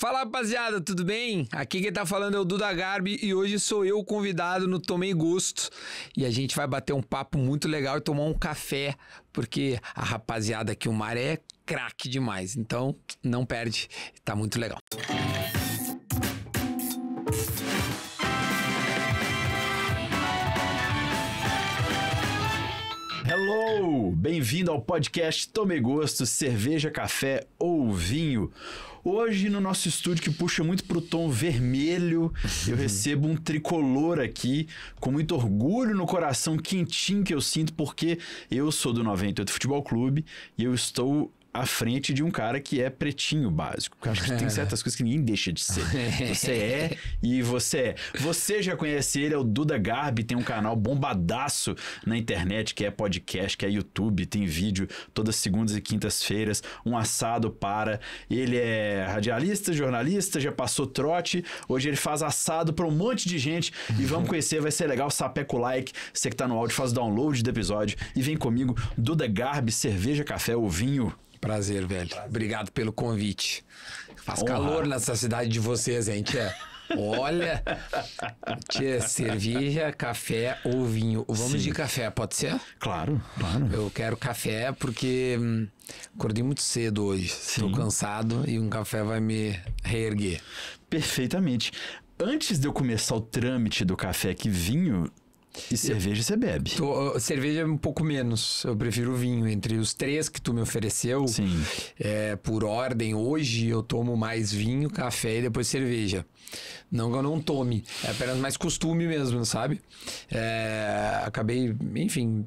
Fala rapaziada, tudo bem? Aqui quem tá falando é o Duda Garbi e hoje sou eu o convidado no Tomei Gosto e a gente vai bater um papo muito legal e tomar um café, porque a rapaziada aqui, o mar é craque demais, então não perde, tá muito legal. Hello! Bem-vindo ao podcast Tome Gosto, Cerveja, Café ou Vinho. Hoje, no nosso estúdio, que puxa muito pro tom vermelho, eu uhum. recebo um tricolor aqui, com muito orgulho no coração, quentinho que eu sinto, porque eu sou do 98 Futebol Clube e eu estou à frente de um cara que é pretinho básico. Porque acho que tem é. certas coisas que ninguém deixa de ser. Você é e você é. Você já conhece ele, é o Duda Garbi, tem um canal bombadaço na internet, que é podcast, que é YouTube, tem vídeo todas segundas e quintas-feiras, um assado para. Ele é radialista, jornalista, já passou trote, hoje ele faz assado para um monte de gente e vamos conhecer, vai ser legal, sapeca o like, você que tá no áudio faz o download do episódio e vem comigo, Duda Garbi, cerveja, café ou vinho. Prazer, velho. Prazer. Obrigado pelo convite. Faz Honra. calor nessa cidade de vocês, hein, Tia Olha, Tia cerveja, café ou vinho. Vamos Sim. de café, pode ser? Claro, claro. Eu quero café porque hum, acordei muito cedo hoje. Estou cansado e um café vai me reerguer. Perfeitamente. Antes de eu começar o trâmite do café que vinho, e cerveja você bebe. Tô, ah, cerveja é um pouco menos. Eu prefiro vinho. Entre os três que tu me ofereceu, Sim. É, por ordem, hoje eu tomo mais vinho, café e depois cerveja. Não que eu não tome, é apenas mais costume mesmo, sabe? É, acabei, enfim,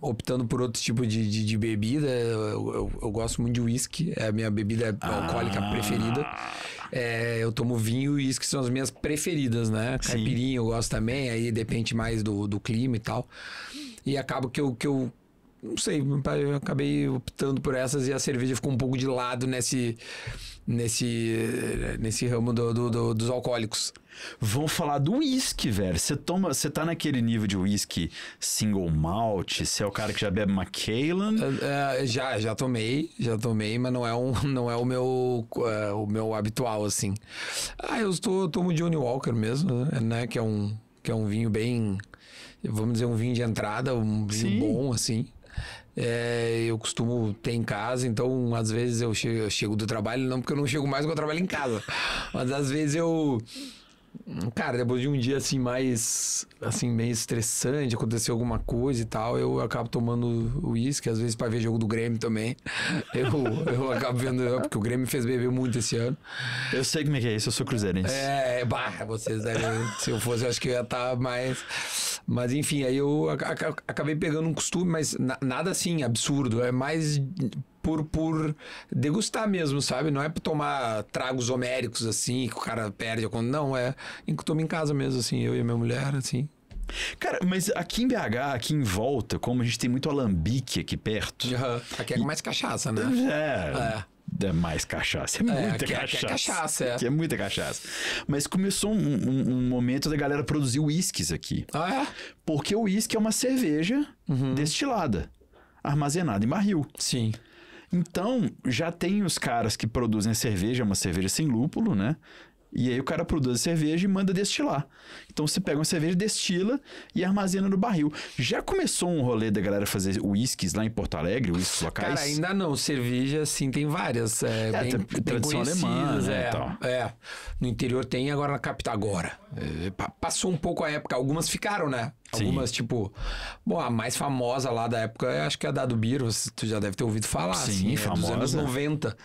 optando por outro tipo de, de, de bebida. Eu, eu, eu, gosto muito de uísque, é a minha bebida ah. alcoólica preferida. É, eu tomo vinho e uísque são as minhas preferidas, né? Caipirinha eu gosto também, aí depende mais do, do clima e tal. E acaba que eu, que eu não sei, eu acabei optando por essas e a cerveja ficou um pouco de lado nesse nesse, nesse ramo do, do, do, dos alcoólicos. Vamos falar do uísque, velho. Você toma, você tá naquele nível de uísque single malt? Você é o cara que já bebe Macallan? Uh, uh, já, já tomei, já tomei, mas não é, um, não é o meu uh, o meu habitual assim. Ah, eu estou tomo Johnny Walker mesmo, né? Que é um que é um vinho bem, vamos dizer um vinho de entrada, um vinho Sim. bom assim. É, eu costumo ter em casa, então às vezes eu chego, eu chego do trabalho, não porque eu não chego mais, porque eu trabalho em casa. Mas às vezes eu Cara, depois de um dia assim, mais assim, meio estressante, aconteceu alguma coisa e tal, eu acabo tomando uísque, às vezes para ver jogo do Grêmio também. Eu, eu acabo vendo, porque o Grêmio fez beber muito esse ano. Eu sei como é que é isso, eu sou cruzeirense. É, barra, vocês devem, se eu fosse, eu acho que eu ia estar tá mais. Mas enfim, aí eu acabei pegando um costume, mas nada assim absurdo, é mais por, por degustar mesmo, sabe? Não é pra tomar tragos homéricos, assim, que o cara perde. Não, é em que tomo em casa mesmo, assim, eu e a minha mulher, assim. Cara, mas aqui em BH, aqui em volta, como a gente tem muito alambique aqui perto. Uhum. Aqui é com mais cachaça, né? É. é. É mais cachaça, é, é muita é, é, cachaça. É, é cachaça, é. é muita cachaça. Mas começou um, um, um momento da galera produzir uísques aqui. Ah, é? Porque o uísque é uma cerveja uhum. destilada, armazenada em barril. Sim. Então, já tem os caras que produzem cerveja, uma cerveja sem lúpulo, né? E aí o cara produz a cerveja e manda destilar. Então você pega uma cerveja, destila e armazena no barril. Já começou um rolê da galera fazer uísques lá em Porto Alegre, uísques locais? Cara, ainda não. Cerveja, sim, tem várias. É, é bem, tradição bem alemã, né, é, então. é, No interior tem, agora na capital. Agora. É, passou um pouco a época. Algumas ficaram, né? Algumas, Sim. tipo. Bom, a mais famosa lá da época, acho que é a da do Biro, tu já deve ter ouvido falar. Sim, assim, famosa. É dos anos 90.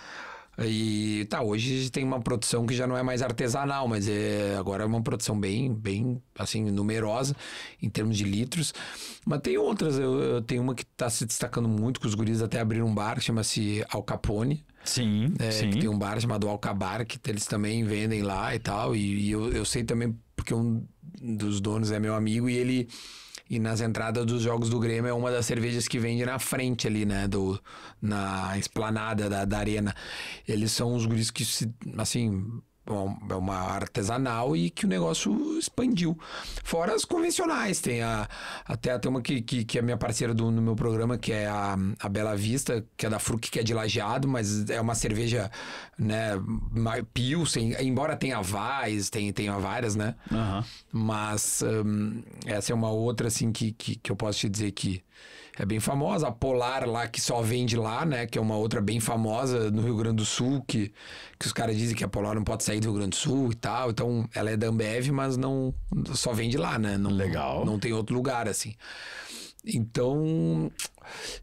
E tá, hoje tem uma produção que já não é mais artesanal, mas é, agora é uma produção bem, bem, assim, numerosa em termos de litros. Mas tem outras, eu, eu tenho uma que tá se destacando muito, que os guris até abriram um bar, chama-se Al Capone. Sim, é, sim. tem um bar chamado Alcabar, que eles também vendem lá e tal. E, e eu, eu sei também, porque um dos donos é meu amigo e ele e nas entradas dos jogos do Grêmio é uma das cervejas que vende na frente ali, né? Do, na esplanada da, da arena. Eles são os guris que, se, assim, é, é uma artesanal e que o negócio expandiu. Fora as convencionais, tem a, até tem uma que, que, que é minha parceira do, no meu programa, que é a, a Bela Vista, que é da Fruc, que é de lajeado, mas é uma cerveja, né, Pilsen, embora tenha vais, tem, tenha várias, né? Uhum. Mas hum, essa é uma outra, assim, que, que, que eu posso te dizer que é bem famosa. A Polar lá, que só vende lá, né? Que é uma outra bem famosa no Rio Grande do Sul, que, que os caras dizem que a Polar não pode sair do Rio Grande do Sul e tal. Então, ela é da Ambev, mas não só vende lá, né? Não, Legal. Não tem outro lugar, assim. Então,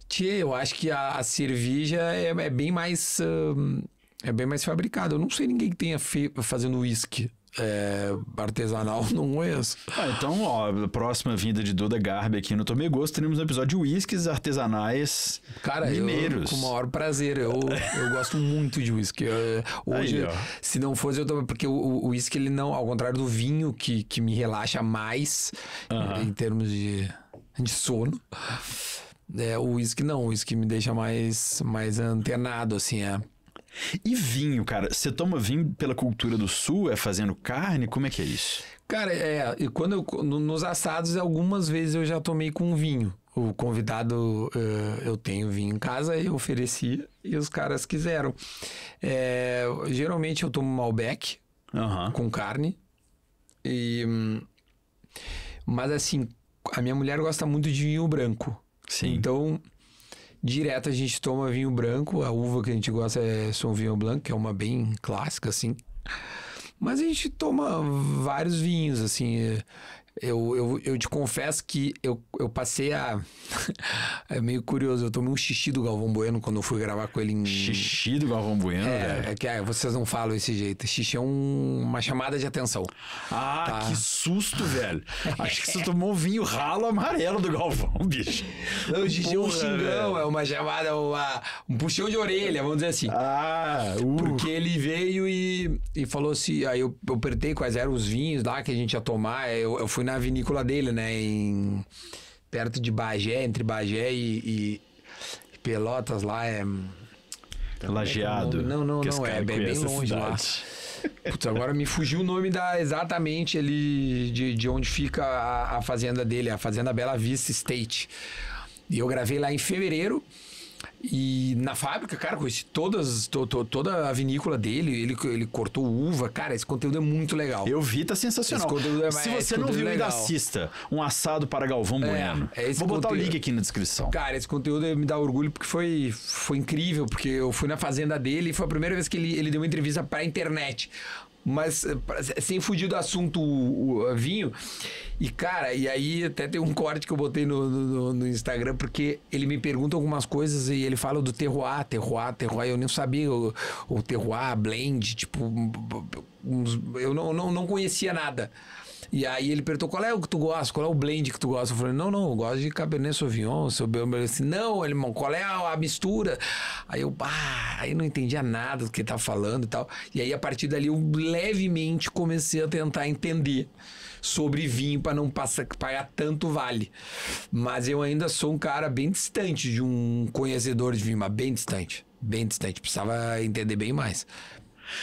tia, eu acho que a, a cerveja é, é, bem mais... Uh, é bem mais fabricada. Eu não sei ninguém que tenha fazendo uísque é, artesanal não é Ah, então, ó, próxima vinda de Duda Garbi aqui no Tomei Gosto, teremos um episódio de uísques artesanais Cara, mineiros. Eu, com o maior prazer, eu, eu gosto muito de uísque. É, hoje, Aí, se não fosse, eu também, porque o uísque, ele não, ao contrário do vinho, que, que me relaxa mais em, em, termos de, de sono. É, o uísque não, o uísque me deixa mais, mais antenado, assim, é. E vinho, cara, você toma vinho pela cultura do sul? É fazendo carne? Como é que é isso? Cara, é, quando eu, nos assados, algumas vezes eu já tomei com vinho. O convidado, uh, eu tenho vinho em casa, eu ofereci e os caras quiseram. É, geralmente eu tomo Malbec uhum. com carne. E, mas assim, a minha mulher gosta muito de vinho branco. Sim. Então, Direto a gente toma vinho branco, a uva que a gente gosta é Sauvignon Blanc, que é uma bem clássica, assim. Mas a gente toma vários vinhos, assim. É, eu, eu, eu te confesso que eu, eu passei a. é meio curioso, eu tomei um xixi do Galvão Bueno quando eu fui gravar com ele em. Xixi do Galvão Bueno, é, velho. É que é, vocês não falam esse jeito. Xixi é um, uma chamada de atenção. Ah, tá? que susto, velho. Acho que você tomou um vinho ralo amarelo do Galvão, bicho. Não, o xixi é um xingão, é uma chamada, uma, um puxão de orelha, vamos dizer assim. Ah, uh. Porque ele veio e, e falou assim. Aí eu, eu quais eram os vinhos lá que a gente ia tomar. Eu, eu fui na na vinícola dele, né? Em, perto de Bagé, entre Bagé e, e Pelotas lá é. Então, Lajeado. É não, não, não, é, é bem longe lá. Putz, agora me fugiu o nome da exatamente ali de, de onde fica a, a fazenda dele, a Fazenda Bela Vista State. E eu gravei lá em fevereiro. E na fábrica, cara, conheci todas, to, to, toda a vinícola dele, ele, ele cortou uva, cara, esse conteúdo é muito legal. Eu vi, tá sensacional. É, Se você não viu, é ainda assista um assado para Galvão é, Bueno. É, Vou botar o link aqui na descrição. Cara, esse conteúdo me dá orgulho porque foi, foi incrível, porque eu fui na fazenda dele e foi a primeira vez que ele, ele deu uma entrevista pra internet mas eh, sem fugir do assunto o, o, vinho. E, cara, e aí até tem um corte que eu botei no, no, no, Instagram, porque ele me pergunta algumas coisas e ele fala do terroir, terroir, terroir. Eu nem sabia o, o terroir, blend, tipo, uns, eu não, não, não conhecia nada. E aí ele perguntou, qual é o que tu gosta? Qual é o blend que tu gosta? Eu falei, não, não, eu gosto de Cabernet Sauvignon. Seu Belmer disse, não, irmão, qual é a, a mistura? Aí eu, ah, aí não entendia nada do que ele tava falando e tal. E aí a partir dali eu levemente comecei a tentar entender sobre vinho para não passar, pagar tanto vale. Mas eu ainda sou um cara bem distante de um conhecedor de vinho, mas bem distante bem distante, precisava entender bem mais.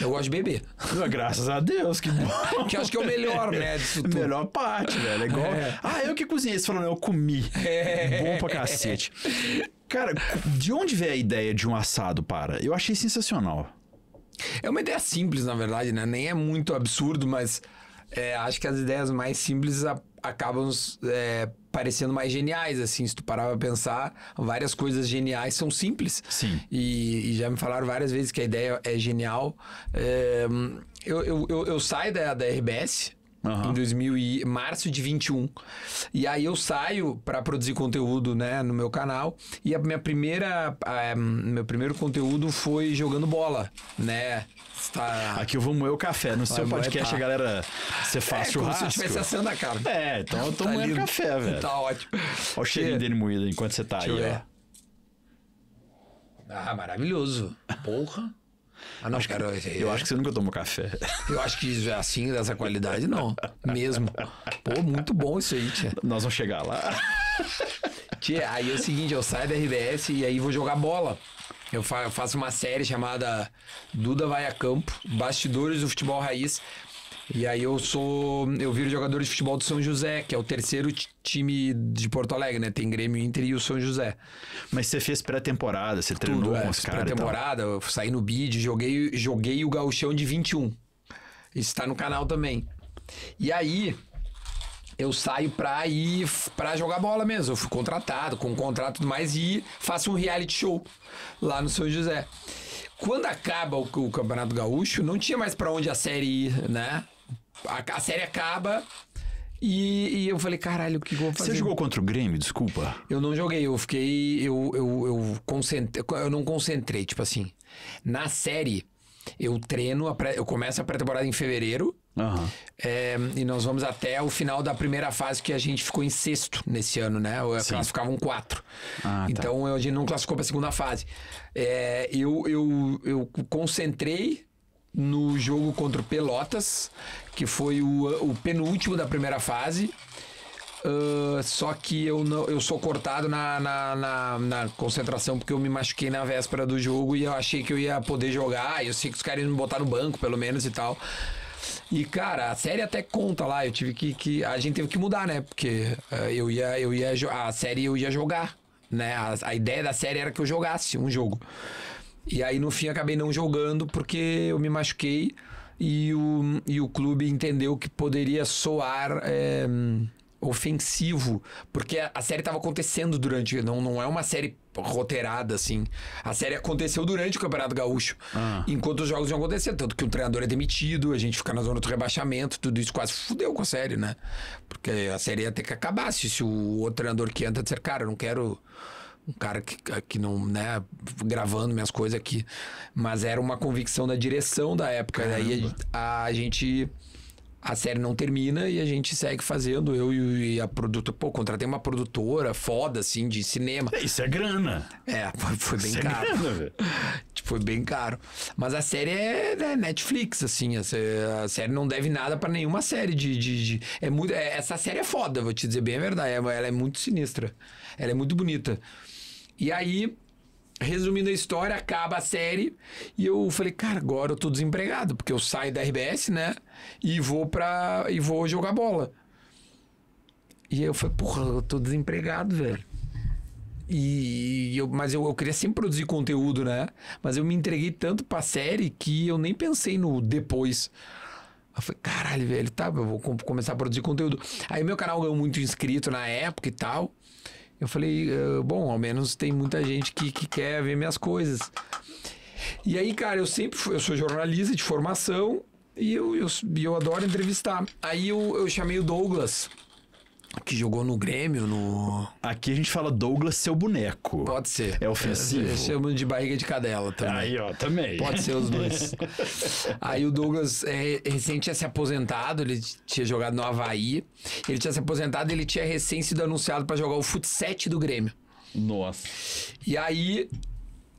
Eu gosto de beber. Ah, graças a Deus, que bom. que acho que é o melhor, né? Disso tudo. Melhor parte, velho. É igual. É. Ah, eu que cozinhei. Você falou, né, eu comi. É. Bom pra cacete. Cara, de onde veio a ideia de um assado para? Eu achei sensacional. É uma ideia simples, na verdade, né? Nem é muito absurdo, mas é, acho que as ideias mais simples a, acabam é, parecendo mais geniais, assim, se tu parar pra pensar, várias coisas geniais são simples. Sim. E, e já me falaram várias vezes que a ideia é genial. É, eu, eu, eu, eu saio da, da RBS, Uhum. Em 2000 e março de 21. E aí eu saio para produzir conteúdo, né, no meu canal. E a minha primeira, a, meu primeiro conteúdo foi jogando bola, né? Tá... Aqui eu vou moer o café. No Vai seu podcast, a galera, você faz é, churrasco. Como se eu estivesse assando a cara. É, então eu tô tá moendo café, velho. Tá ótimo. Olha o cheirinho dele moído enquanto você tá Deixa aí, ó. Ah, maravilhoso. Porra. Ah, não, acho cara, que, eu, eu é. acho que você nunca tomou café. Eu acho que assim, dessa qualidade, não. Mesmo. Pô, muito bom isso aí, tia. Nós vamos chegar lá. Tia, aí é o seguinte, eu saio da RBS e aí vou jogar bola. Eu faço uma série chamada Duda Vai a Campo, Bastidores do Futebol Raiz, e aí eu sou. Eu viro jogador de futebol do São José, que é o terceiro time de Porto Alegre, né? Tem Grêmio Inter e o São José. Mas você fez pré-temporada, você Tudo, treinou é, com os caras. Pré-temporada, eu saí no bid, joguei, joguei o Gauchão de 21. Isso tá no canal também. E aí, eu saio pra ir pra jogar bola mesmo. Eu fui contratado, com um contrato e tudo mais, e faço um reality show lá no São José. Quando acaba o, o Campeonato Gaúcho, não tinha mais para onde a série ir, né? a, a série acaba. E, e, eu falei, caralho, o que eu vou fazer? Você jogou contra o Grêmio, desculpa? Eu não joguei, eu fiquei. Eu, eu, eu, concentrei, eu não concentrei, tipo assim. Na série, eu treino, pré, eu começo a pré-temporada em fevereiro. Uhum. É, e nós vamos até o final da primeira fase que a gente ficou em sexto nesse ano, né? Sim. um quatro. Ah, tá. então tá. a gente não classificou para segunda fase. É, eu, eu, eu concentrei no jogo contra o Pelotas, que foi o, o penúltimo da primeira fase. Uh, só que eu não, eu sou cortado na, na, na, na, concentração porque eu me machuquei na véspera do jogo e eu achei que eu ia poder jogar. Eu sei que os caras iam me botar no banco, pelo menos e tal. E cara, a série até conta lá. Eu tive que, que a gente teve que mudar, né? Porque uh, eu ia eu ia a série eu ia jogar, né? A, a ideia da série era que eu jogasse um jogo. E aí no fim acabei não jogando porque eu me machuquei e o, e o clube entendeu que poderia soar. É, ofensivo, porque a, série estava acontecendo durante, não, não é uma série roteirada assim. A série aconteceu durante o Campeonato Gaúcho, ah. enquanto os jogos iam acontecer, tanto que o um treinador é demitido, a gente fica na zona do rebaixamento, tudo isso quase fudeu com a série, né? Porque a série ia ter que acabar se, se o outro treinador que entra disser, cara, eu não quero um cara que, que não, né, gravando minhas coisas aqui. Mas era uma convicção da direção da época. Né? Caramba. Daí a, a, gente. A série não termina e a gente segue fazendo. Eu e, e a produtora. Pô, contratei uma produtora foda, assim, de cinema. É, isso é grana. É, foi, foi bem Isso é caro. É grana, foi bem caro. Mas a série é né, Netflix, assim. A, a, série não deve nada para nenhuma série de. de, de é muito, é, essa série é foda, vou te dizer bem a verdade. Ela é muito sinistra. Ela é muito bonita. E aí, resumindo a história, acaba a série e eu falei, cara, agora eu tô desempregado, porque eu saio da RBS, né? E vou pra. e vou jogar bola. E eu falei, porra, eu tô desempregado, velho. E eu, mas eu, eu, queria sempre produzir conteúdo, né? Mas eu me entreguei tanto pra série que eu nem pensei no depois. Eu falei, caralho, velho, tá, eu vou começar a produzir conteúdo. Aí meu canal ganhou muito inscrito na época e tal. Eu falei, ah, bom, ao menos tem muita gente que, que quer ver minhas coisas. E aí, cara, eu sempre fui, eu sou jornalista de formação e eu, eu, eu adoro entrevistar. Aí eu, eu chamei o Douglas, que jogou no Grêmio, no. Aqui a gente fala Douglas, seu boneco. Pode ser. É ofensivo. É, eu, chamo de barriga de cadela também. Aí, ó, também. Pode ser os dois. Aí o Douglas é, recente tinha se aposentado, ele tinha jogado no Havaí. Ele tinha se aposentado ele tinha recém sido anunciado para jogar o fut do Grêmio. Nossa. E aí,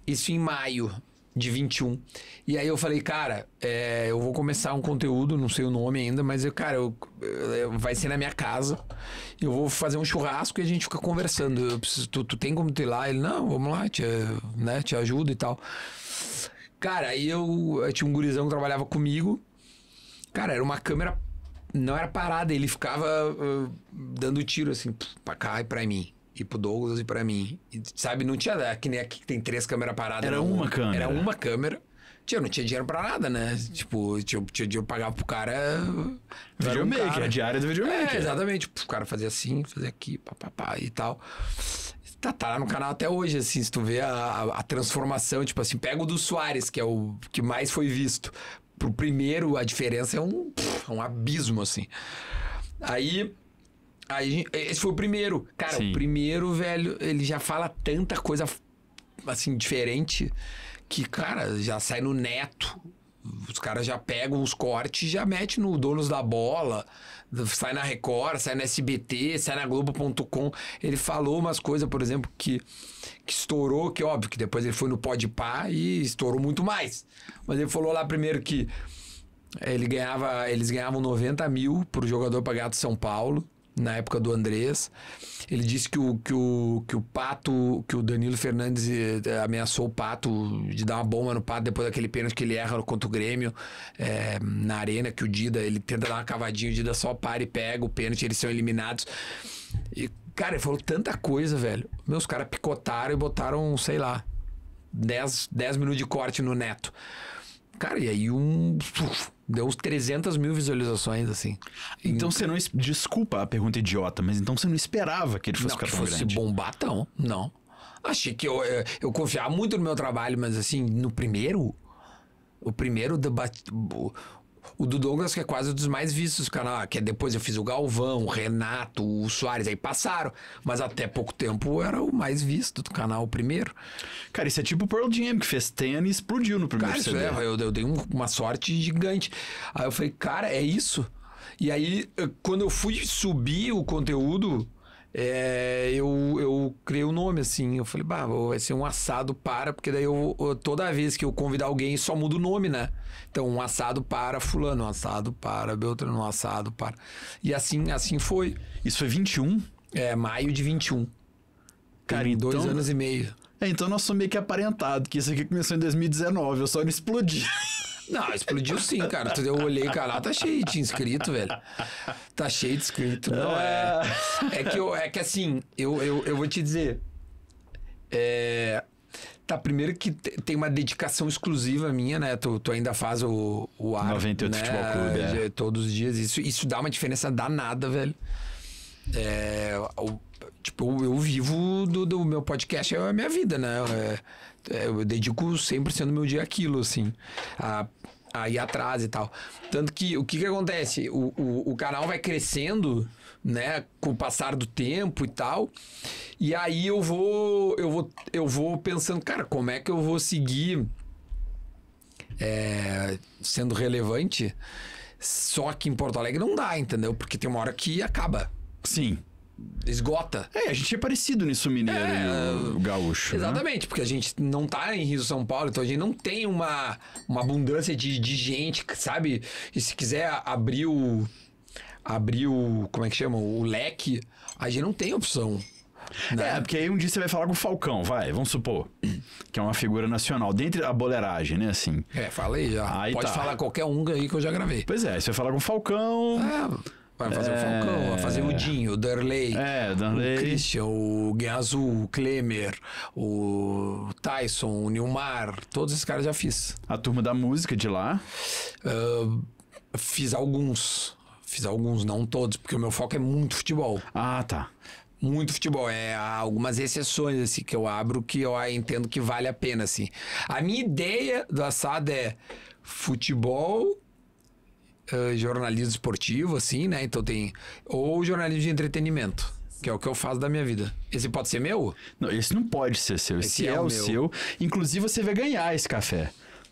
isso em maio de 21. E aí eu falei, cara, é, eu vou começar um conteúdo, não sei o nome ainda, mas eu, cara, eu, eu, vai ser na minha casa. Eu vou fazer um churrasco e a gente fica conversando. Preciso, tu, tu, tem como ir lá? Ele, não, vamos lá, te, né, te ajudo e tal. Cara, aí eu, eu tinha um gurizão que trabalhava comigo. Cara, era uma câmera não era parada, ele ficava uh, dando tiro assim, pra cá e pra mim e pro Douglas e pra mim. E, sabe, não tinha é que nem aqui que tem três câmeras paradas. Era né? uma, câmera. Era uma câmera. tinha não tinha dinheiro pra nada, né? Tipo, tinha, tinha dinheiro pra pagar pro cara. Videomaker, um a diária do videomaker. É, exatamente. Tipo, o cara fazia assim, fazia aqui, papapá e tal. Tá, tá lá no canal até hoje, assim, se tu vê a, a, a transformação, tipo assim, pega o do Soares, que é o que mais foi visto. Pro primeiro, a diferença é um, é um abismo, assim. Aí Aí, esse foi o primeiro. Cara, Sim. o primeiro, velho, ele já fala tanta coisa assim, diferente, que, cara, já sai no neto. Os caras já pegam os cortes e já metem no Donos da Bola. Sai na Record, sai na SBT, sai na Globo.com. Ele falou umas coisas, por exemplo, que, que estourou, que óbvio que depois ele foi no Pá e estourou muito mais. Mas ele falou lá primeiro que ele ganhava, eles ganhavam 90 mil pro jogador pagar do São Paulo na época do Andrés. Ele disse que o, que o, que o Pato, que o Danilo Fernandes eh, ameaçou o Pato de dar uma bomba no Pato depois daquele pênalti que ele erra contra o Grêmio é, na arena, que o Dida, ele tenta dar uma cavadinha, o Dida só para e pega o pênalti, eles são eliminados. E, cara, ele falou tanta coisa, velho. Meus caras picotaram e botaram, sei lá, 10, minutos de corte no Neto. Cara, e aí um... Deu uns 300 mil visualizações, assim. Então você não. Desculpa a pergunta idiota, mas então você não esperava que ele fosse não, ficar tão fosse grande? bombatão, não. Achei que eu, eu, é, eu, confiava muito no meu trabalho, mas assim, no primeiro. O primeiro debate. O do Douglas, que é quase um dos mais vistos do canal, ah, que é depois eu fiz o Galvão, o Renato, o Soares, aí passaram. Mas até pouco tempo era o mais visto do canal, o primeiro. Cara, isso é tipo o Pearl Jam, que fez tênis, explodiu no primeiro cara, CD. é, eu, eu dei um, uma sorte gigante. Aí eu falei, cara, é isso? E aí, eh, quando eu fui subir o conteúdo é, eu, eu criei o um nome, assim. Eu falei, bah, vai ser um assado para, porque daí eu, eu, toda vez que eu convidar alguém, só muda o nome, né? Então, um assado para fulano, um assado para Beltrano, um assado para. E assim, assim foi. Isso foi 21? É, maio de 21. Cara, Tem então... dois anos e meio. É, então nós somos meio que aparentado, que isso aqui começou em 2019, eu só não explodi. Não, explodiu sim, cara. Eu olhei o canal, tá cheio de inscrito, velho. Tá cheio de inscrito. Não, é. É que, eu, é que assim, eu, eu, eu vou te dizer. É. Tá, primeiro que tem uma dedicação exclusiva minha, né? Tu, tu ainda faz o, o ar. 98 né? Futebol Clube, é. Todos os dias. Isso, isso dá uma diferença danada, velho. É, Tipo, eu, eu vivo do, do, meu podcast, é a minha vida, né? É, é eu dedico sempre do meu dia aquilo assim, a, a ir atrás e tal. Tanto que o que, que acontece? O, o, o canal vai crescendo, né, com o passar do tempo e tal. E aí eu vou, eu vou, eu vou pensando, cara, como é que eu vou seguir é, sendo relevante? Só que em Porto Alegre não dá, entendeu? Porque tem uma hora que acaba. Sim esgota. É, a gente é parecido nisso, mineiro é, e o, gaúcho. Né? Exatamente, né? porque a gente não tá em Rio São Paulo, então a gente não tem uma, uma abundância de, de gente, sabe? E se quiser abrir o. abrir o. como é que chama? O leque, a gente não tem opção. Né? É, porque aí um dia você vai falar com o Falcão, vai, vamos supor. Que é uma figura nacional, dentre a boleiragem, né, assim. É, falei já. Aí Pode tá. falar qualquer um aí que eu já gravei. Pois é, você vai falar com o Falcão. É. Vai fazer é... o Falcão, vai fazer o Dinho, o Derley, é, o, Danley. o Christian, o Guia o Klemer, o Tyson, o Nilmar, todos esses caras já fiz. A turma da música de lá? Uh, fiz alguns. Fiz alguns, não todos, porque o meu foco é muito futebol. Ah, tá. Muito futebol. É, há algumas exceções assim, que eu abro que eu ah, entendo que vale a pena. Assim. A minha ideia do assado é futebol eh, jornalismo esportivo, assim, né? Então tem. Ou jornalismo de entretenimento. Que é o que eu faço da minha vida. Esse pode ser meu? Não, esse não pode ser seu. Esse, esse é, é, o meu. seu. Inclusive, você vai ganhar esse café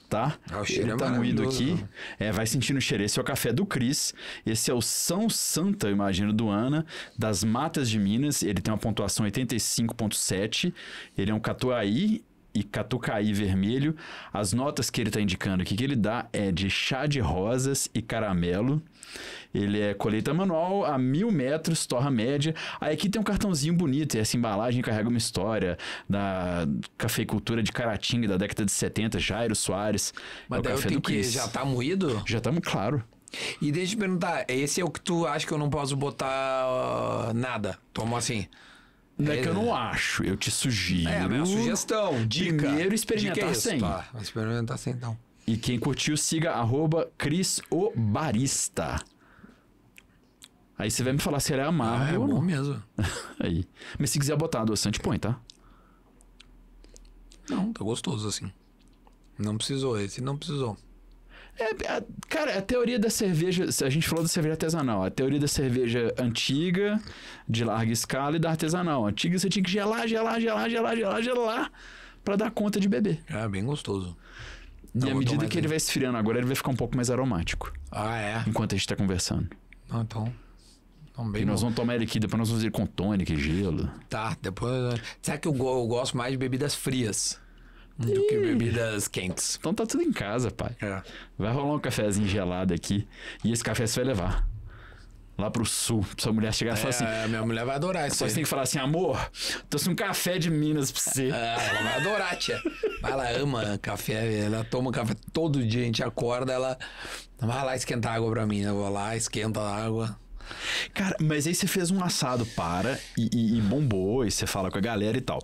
tá? Ah, o cheiro Ele é tá moído aqui. É, vai sentindo o cheiro. Esse é o café do Cris. Esse é o São Santa, imagino, do Ana, das Matas de Minas. Ele tem uma pontuação 85.7. Ele é um catuaí e catucaí vermelho. As notas que ele está indicando aqui que ele dá é de chá de rosas e caramelo. Ele é colheita manual a mil metros, torra média. Aí aqui tem um cartãozinho bonito, e essa embalagem carrega uma história da cafeicultura de Caratinga da década de 70, Jairo Soares. É Mas é daí eu tenho que já tá moído? Já tá, claro. E deixa eu te perguntar, esse é o que tu acha que eu não posso botar uh, nada? Toma assim. Não é, é, que eu não né? acho, eu te sugiro. É, minha sugestão, dica. Primeiro é experimentar dica é sem. Tá, experimentar sem então. E quem curtiu, siga arroba crisobarista. Aí você vai me falar se ele é amargo ah, é ou não. mesmo. Aí. Mas se quiser botar adoçante, põe, tá? Não, tá gostoso assim. Não precisou, esse não precisou. É, a, é, cara, a teoria da cerveja. A gente falou da cerveja artesanal. A teoria da cerveja antiga, de larga escala, e da artesanal. Antiga você tinha que gelar, gelar, gelar, gelar, gelar, gelar, pra dar conta de beber. É, bem gostoso. Não, e à medida que ele vai esfriando agora, ele vai ficar um pouco mais aromático. Ah, é? Enquanto a gente tá conversando. Ah, então. então bem e bom. nós vamos tomar ele aqui, depois nós vamos ir com tônica e gelo. Tá, depois. Né? Será que eu, eu gosto mais de bebidas frias? do que bebidas quentes. Então tá tudo em casa, pai. É. Vai rolar um cafezinho gelado aqui. E esse café você vai levar. Lá pro sul, pra sua mulher chegar e é, falar assim. É, minha mulher vai adorar isso. Só você tem que falar assim, amor, trouxe um café de Minas pra você. Ah, ela vai adorar, tia. Ela ama café, ela toma café todo dia, a gente acorda, ela. Vai lá esquentar água pra mim. Eu vou lá, esquenta a água. Cara, mas aí você fez um assado para e, e, e bombou, e você fala com a galera e tal.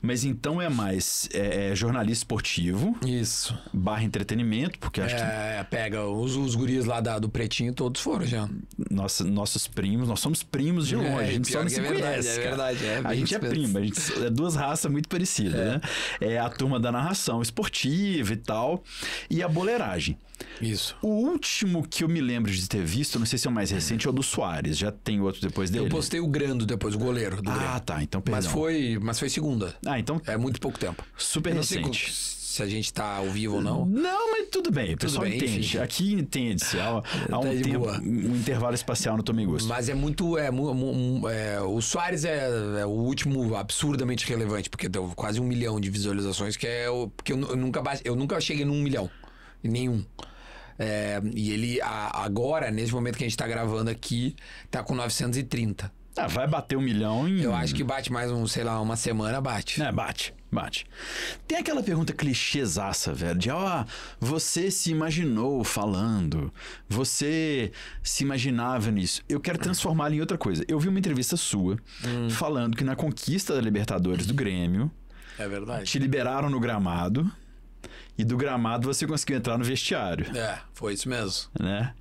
Mas então é mais é, é jornalista esportivo. Isso. Barra entretenimento, porque acho que. É, é, pega. Os, os guris lá da, do Pretinho, todos foram já. Nossa, nossos primos, nós somos primos de é, longe. É, é a gente só não se verdade, conhece. É verdade, é A gente é primo, a gente é duas raças muito parecidas, né? É a turma da narração esportiva e tal. E a boleiragem. Isso. O último que eu me lembro de ter visto, não sei se é o mais recente, é o do Suárez. Soares. Já tem outro depois dele? Eu postei o Grando depois, o goleiro do Ah, Grêmio. tá. Então, perdão. Mas foi, mas foi segunda. Ah, então... É muito pouco tempo. Super recente. se a gente tá ao vivo ou não. Não, mas tudo bem. O Tudo pessoal bem, entende. Aqui entende-se. Há, há tá um tempo, um intervalo espacial no Tome Gusto. Mas é muito. É, mu- mu- é, o Soares é, é o último absurdamente relevante, porque deu quase um milhão de visualizações, que é o. Porque eu, eu nunca, eu nunca cheguei num milhão. Nenhum. É, e ele, a, agora, nesse momento que a gente tá gravando aqui, tá com 930. Ah, vai bater um milhão em. Eu acho que bate mais um, sei lá, uma semana, bate. É, bate, bate. Tem aquela pergunta clichêzaça, velho, de ó, oh, você se imaginou falando, você se imaginava nisso. Eu quero transformá em outra coisa. Eu vi uma entrevista sua hum. falando que na conquista da Libertadores do Grêmio. É verdade. Te liberaram no gramado e do gramado você conseguiu entrar no vestiário. É, foi isso mesmo. Né?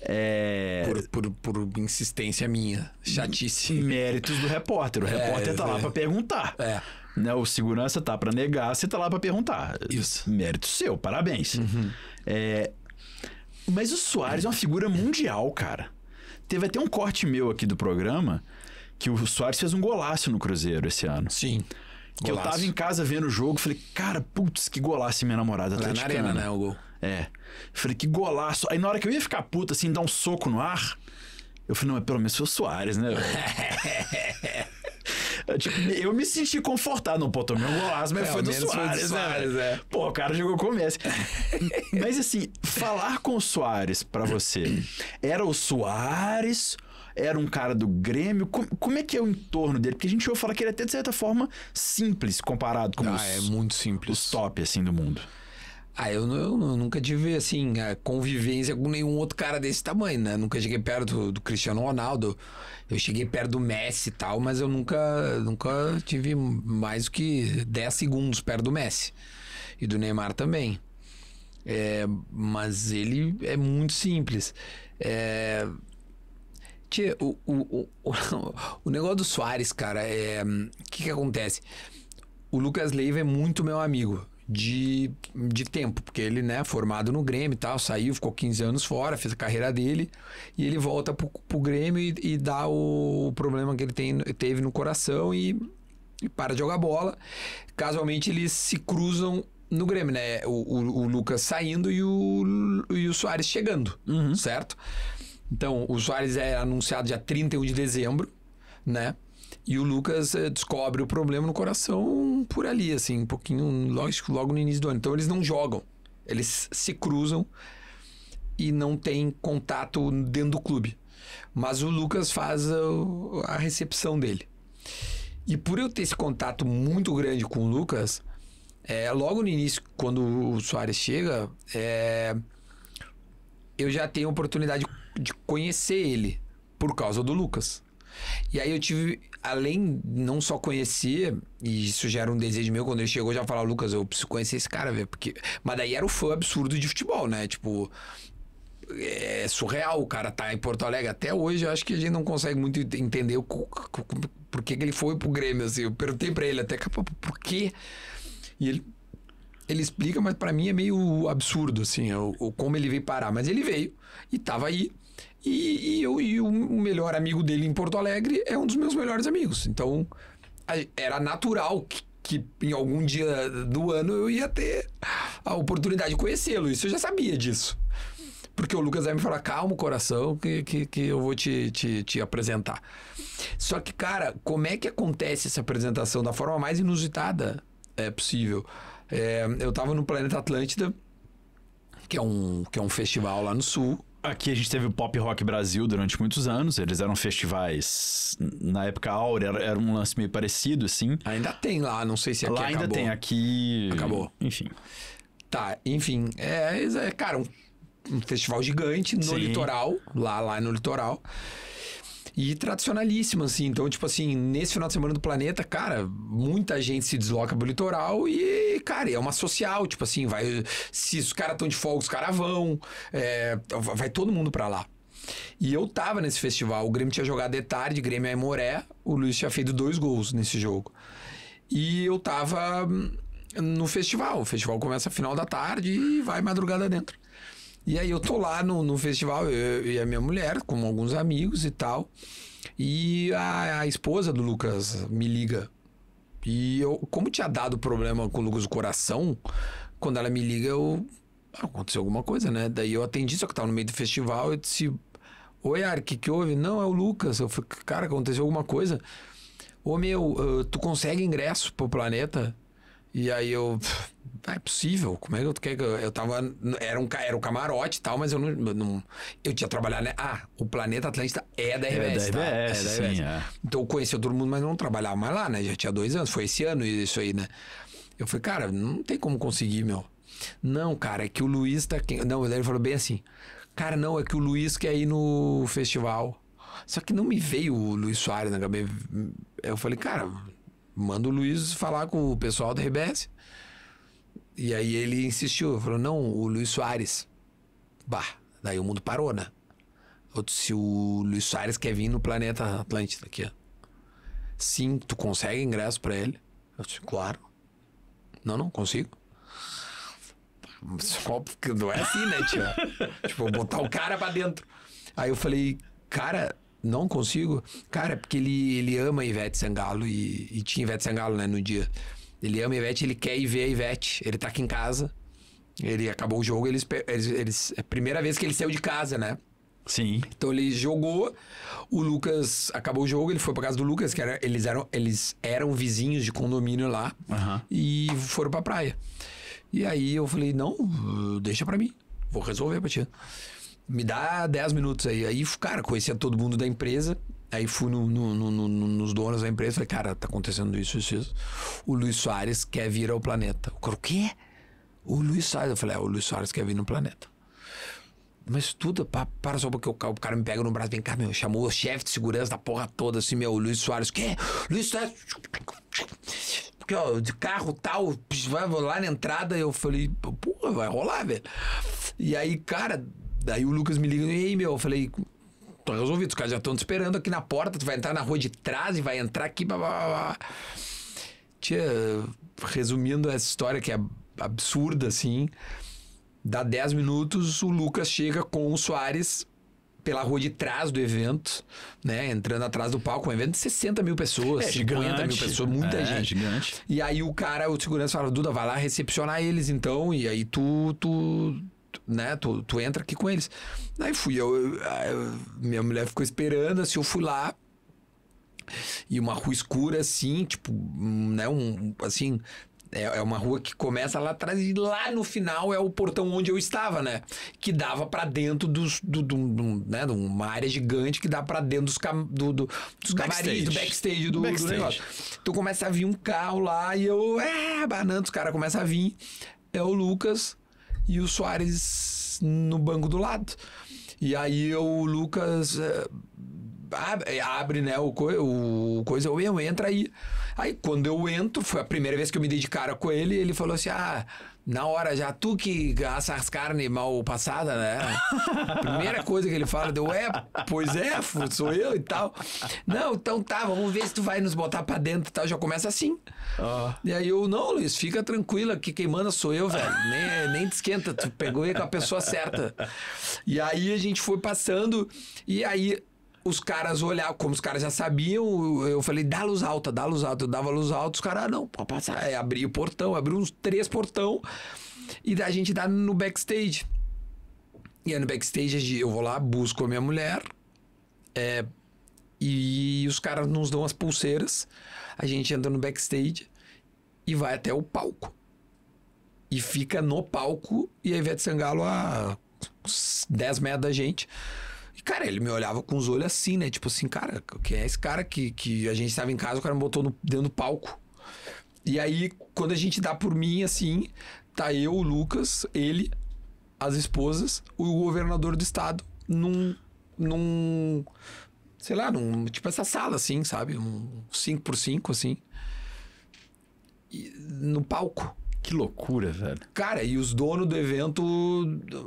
É... Por, por, por, insistência minha, chatice. Méritos do repórter. O é, repórter é, tá lá é. pra para perguntar. É. Né, o segurança tá para negar, você tá lá para perguntar. Isso. Mérito seu, parabéns. Uhum. É... Mas o Soares é uma figura mundial, cara. Teve até um corte meu aqui do programa que o Soares fez um golaço no Cruzeiro esse ano. Sim. Que golaço. eu tava em casa vendo o jogo, falei, cara, putz, que golaço minha namorada. Tá na arena, né, o gol. É. Falei, que golaço. Aí na hora que eu ia ficar puta, assim, dar um soco no ar, eu falei, não, mas pelo menos foi o Soares, né, tipo, eu me senti confortado. Não, pô, tomei um golaço, mas é, foi, do Soares, foi do Soares, né? É. Pô, o cara jogou com o Messi. mas assim, falar com o Soares pra você, era o Soares era um cara do Grêmio. Como, como é que é o entorno dele? Porque a gente ouve falar que ele é até, de certa forma, simples comparado com ah, os, é muito simples. os top, assim, do mundo. Ah, eu, eu, eu, nunca tive, assim, a convivência com nenhum outro cara desse tamanho, né? Nunca cheguei perto do, do Cristiano Ronaldo, eu cheguei perto do Messi e tal, mas eu nunca, nunca tive mais do que 10 segundos perto do Messi. E do Neymar também. É, mas ele é muito simples. É, Tchê, o, o, o, o negócio do Soares, cara, é. O que, que acontece? O Lucas Leiva é muito meu amigo de, de tempo, porque ele, né, formado no Grêmio e tal, saiu, ficou 15 anos fora, fez a carreira dele, e ele volta pro, pro Grêmio e, e dá o, o, problema que ele tem, teve no coração e, e, para de jogar bola. Casualmente eles se cruzam no Grêmio, né? O, o, o Lucas saindo e o, e o Soares chegando, uhum. certo? Então, o Soares é anunciado dia 31 de dezembro, né? E o Lucas eh, descobre o problema no coração por ali, assim, um pouquinho, lógico, logo no início do ano. Então eles não jogam, eles se cruzam e não tem contato dentro do clube. Mas o Lucas faz a, a recepção dele. E por eu ter esse contato muito grande com o Lucas, é, logo no início, quando o Soares chega, é, eu já tenho oportunidade de conhecer ele por causa do Lucas. E aí eu tive, além não só conhecer, e isso já era um desejo meu quando ele chegou, já falar, Lucas, eu preciso conhecer esse cara, velho, porque mas daí era o fã absurdo de futebol, né? Tipo, é surreal o cara tá em Porto Alegre até hoje, eu acho que a gente não consegue muito entender o, por que ele foi pro Grêmio assim. Eu perguntei para ele até por quê? E ele ele explica, mas para mim é meio absurdo, assim, o, o, como ele veio parar. Mas ele veio e estava aí. E, e eu e o melhor amigo dele em Porto Alegre é um dos meus melhores amigos. Então, a, era natural que, que em algum dia do ano eu ia ter a oportunidade de conhecê-lo. Isso eu já sabia disso. Porque o Lucas vai me falar, calma o coração, que, que, que eu vou te, te, te apresentar. Só que, cara, como é que acontece essa apresentação da forma mais inusitada é possível? É, eu estava no Planeta Atlântida, que é, um, que é um festival lá no sul. Aqui a gente teve o Pop Rock Brasil durante muitos anos. Eles eram festivais. Na época áurea, era, era um lance meio parecido, assim. Ainda tem lá, não sei se aqui lá acabou. ainda tem, aqui. Acabou. Enfim. Tá, enfim. É, é cara, um, um festival gigante no Sim. litoral, lá, lá no litoral. E tradicionalíssimo, assim. Então, tipo assim, nesse final de semana do planeta, cara, muita gente se desloca pro litoral e, cara, é uma social. Tipo assim, vai. Se os caras estão de folga, os caras vão. É, vai todo mundo pra lá. E eu tava nesse festival. O Grêmio tinha jogado de tarde, Grêmio é Moré. O Luiz tinha feito dois gols nesse jogo. E eu tava hum, no festival. O festival começa final da tarde e vai madrugada dentro. E aí eu tô lá no, no festival, eu, eu e a minha mulher, com alguns amigos e tal. E a, a esposa do Lucas me liga. E eu, como tinha dado problema com o Lucas do coração, quando ela me liga, eu. aconteceu alguma coisa, né? Daí eu atendi, só que tava no meio do festival, eu disse. Oi, Ari, o que, que houve? Não, é o Lucas. Eu falei, cara, aconteceu alguma coisa. Ô meu, tu consegue ingresso pro planeta? E aí eu. Não ah, é possível. Como é que eu. Que é eu tava. Era um, era um camarote e tal, mas eu não, não, Eu tinha trabalhado. Né? Ah, o Planeta Atlântida é da é RBS. Tá? É da RBS, tá? é da RBS. Sim, é. Então eu conhecia todo mundo, mas não trabalhava mais lá, né? Já tinha dois anos. Foi esse ano isso aí, né? Eu falei, cara, não tem como conseguir, meu. Não, cara, é que o Luiz tá. Não, ele falou bem assim. Cara, não, é que o Luiz quer ir no festival. Só que não me veio o Luiz Soares na cabeça. Eu falei, cara, manda o Luiz falar com o pessoal da RBS. E aí ele insistiu, falou, não, o Luiz Soares. Bah, daí o mundo parou, né? Se o Luiz Soares quer vir no planeta Atlântida aqui, ó. Sim, tu consegue ingresso para ele? Eu disse, claro. Não, não, consigo. Só porque não é assim, né, tio? tipo, botar o cara pra dentro. Aí eu falei, cara, não consigo. Cara, é porque ele, ele ama Ivete Sangalo e, e tinha Ivete Sangalo, né, no dia. Ele ama a Ivete, ele quer ir ver a Ivete. Ele tá aqui em casa. Ele acabou o jogo, eles, eles, eles, é a primeira vez que ele saiu de casa, né? Sim. Então ele jogou, o Lucas acabou o jogo, ele foi pra casa do Lucas, que era, eles, eram, eles eram vizinhos de condomínio lá, uhum. e foram pra praia. E aí eu falei, não, deixa pra mim, vou resolver pra ti. Me dá 10 minutos aí. Aí, cara, conhecia todo mundo da empresa, Aí fui no, no, no, nos donos da empresa e falei, cara, tá acontecendo isso, isso, isso. O Luiz Soares quer vir ao planeta. O cara, o quê? O Luiz Soares. Eu falei, é, o Luiz Soares quer vir no planeta. Mas tudo, pá, para só porque o, o cara me pega no braço, vem cá, meu, chamou o chefe de segurança da porra toda, assim, meu, o Luiz Soares, quê? Luiz Soares. Porque, ó, de carro tal, vai lá na entrada, eu falei, porra, vai rolar, velho. E aí, cara, daí o Lucas me liga, e aí, meu, eu falei, Tô resolvidos. Os caras já estão te esperando aqui na porta. Tu vai entrar na rua de trás e vai entrar aqui. Blá, blá, blá. Tia, resumindo essa história que é absurda, assim. Dá 10 minutos, o Lucas chega com o Soares pela rua de trás do evento, né? Entrando atrás do palco, um evento de 60 mil pessoas, é, 50 gigante. mil pessoas, muita é, gente. Gigante. E aí o cara, o segurança fala, Duda, vai lá recepcionar eles então, e aí tu, tu, né? Tu, tu entra aqui com eles. Aí fui eu, eu, minha mulher ficou esperando, assim, eu fui lá, e uma rua escura assim, tipo, né, um, assim, é, é, uma rua que começa lá atrás e lá no final é o portão onde eu estava, né, que dava para dentro dos, do, do, do, né, de uma área gigante que dá para dentro dos, cam, do, do, dos backstage. do backstage do, backstage. do negócio. Então começa a vir um carro lá e eu, é, banando, os caras começam a vir, é o Lucas, e o Soares no banco do lado. E aí o Lucas eh, eh, abre, né, o, o coisa, eu, eu entra aí. Aí quando eu entro, foi a primeira vez que eu me dei de cara com ele, ele falou assim: "Ah, na hora, já tu que gasta as carnes mal passada, né? Primeira coisa que ele fala deu, é, pois é, sou eu e tal. Não, então tá, vamos ver se tu vai nos botar pra dentro e tal. Já começa assim. Oh. E aí eu, não, Luiz, fica tranquila, que quem manda sou eu, velho. nem, nem te esquenta, tu pegou aí com a pessoa certa. E aí a gente foi passando, e aí os caras olhavam, como os caras já sabiam, eu falei, dá luz alta, dá luz alta. Eu dava luz alta, os caras, ah, não, pode passar. Aí abri o portão, abri uns três portão e a gente dá no backstage. E aí no backstage eu vou lá, busco a minha mulher, é, e os caras nos dão as pulseiras, a gente entra no backstage e vai até o palco. E fica no palco, e a Ivete Sangalo a 10 metros da gente cara, ele me olhava com os olhos assim, né? Tipo assim, cara, quem é esse cara que, que a gente estava em casa, o cara me botou no, dentro do palco. E aí, quando a gente dá por mim, assim, tá eu, o Lucas, ele, as esposas, o governador do estado, num. num. sei lá, num. tipo essa sala, assim, sabe? Um 5x5, assim. E, no palco. Que loucura, velho. Cara, e os donos do evento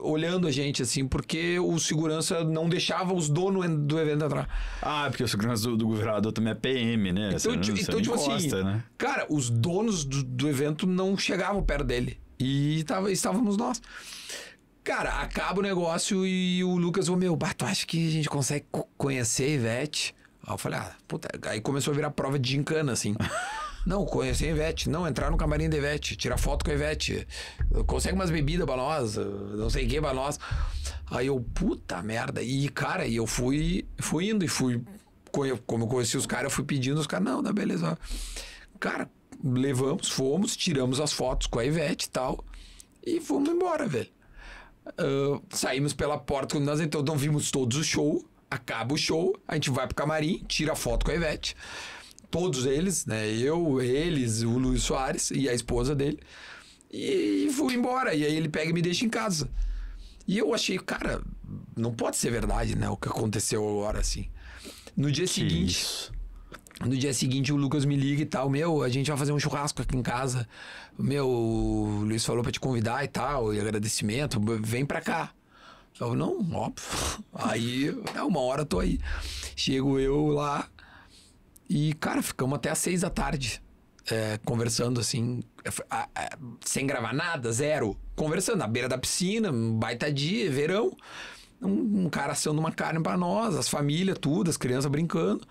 olhando a gente, assim, porque o segurança não deixava os donos do evento entrar. Ah, porque o segurança do, do governador também é PM, né? Então, você, tipo, então, então tipo assim, encosta, assim, né? cara, os donos do, do evento não chegavam perto dele. E tava, estávamos nós. Cara, acaba o negócio e o Lucas falou: Meu, bato, acho que a gente consegue conhecer a Ivete. Aí eu falei: Ah, puta. Aí começou a virar prova de gincana, assim. Não, conheci é a Ivete. Não, entrar no camarim da Ivete, tirar foto com a Ivete. Consegue umas bebidas pra nós, não sei o que pra nós. Aí eu, puta merda. E, cara, e eu fui, fui indo e fui. Como eu conheci os caras, eu fui pedindo os caras, não, da beleza. Cara, levamos, fomos, tiramos as fotos com a Ivete e tal. E fomos embora, velho. Uh, saímos pela porta quando nós então, então vimos todos o show. Acaba o show, a gente vai pro camarim, tira a foto com a Ivete todos eles, né? Eu, eles, o Luiz Soares e a esposa dele. E fui embora. E aí ele pega e me deixa em casa. E eu achei, cara, não pode ser verdade, né? O que aconteceu agora, assim. No dia que seguinte. Isso? No dia seguinte, o Lucas me liga e tal. Meu, a gente vai fazer um churrasco aqui em casa. Meu, o Luiz falou pra te convidar e tal. E agradecimento. Vem pra cá. Eu, não, óbvio. Aí, é uma hora eu tô aí. Chego eu lá, e, cara, ficamos até às seis da tarde. É, conversando assim, é, a, a, sem gravar nada, zero. Conversando na beira da piscina, um baita dia, verão. Um, um cara assando uma carne para nós, as famílias, tudo, as crianças brincando.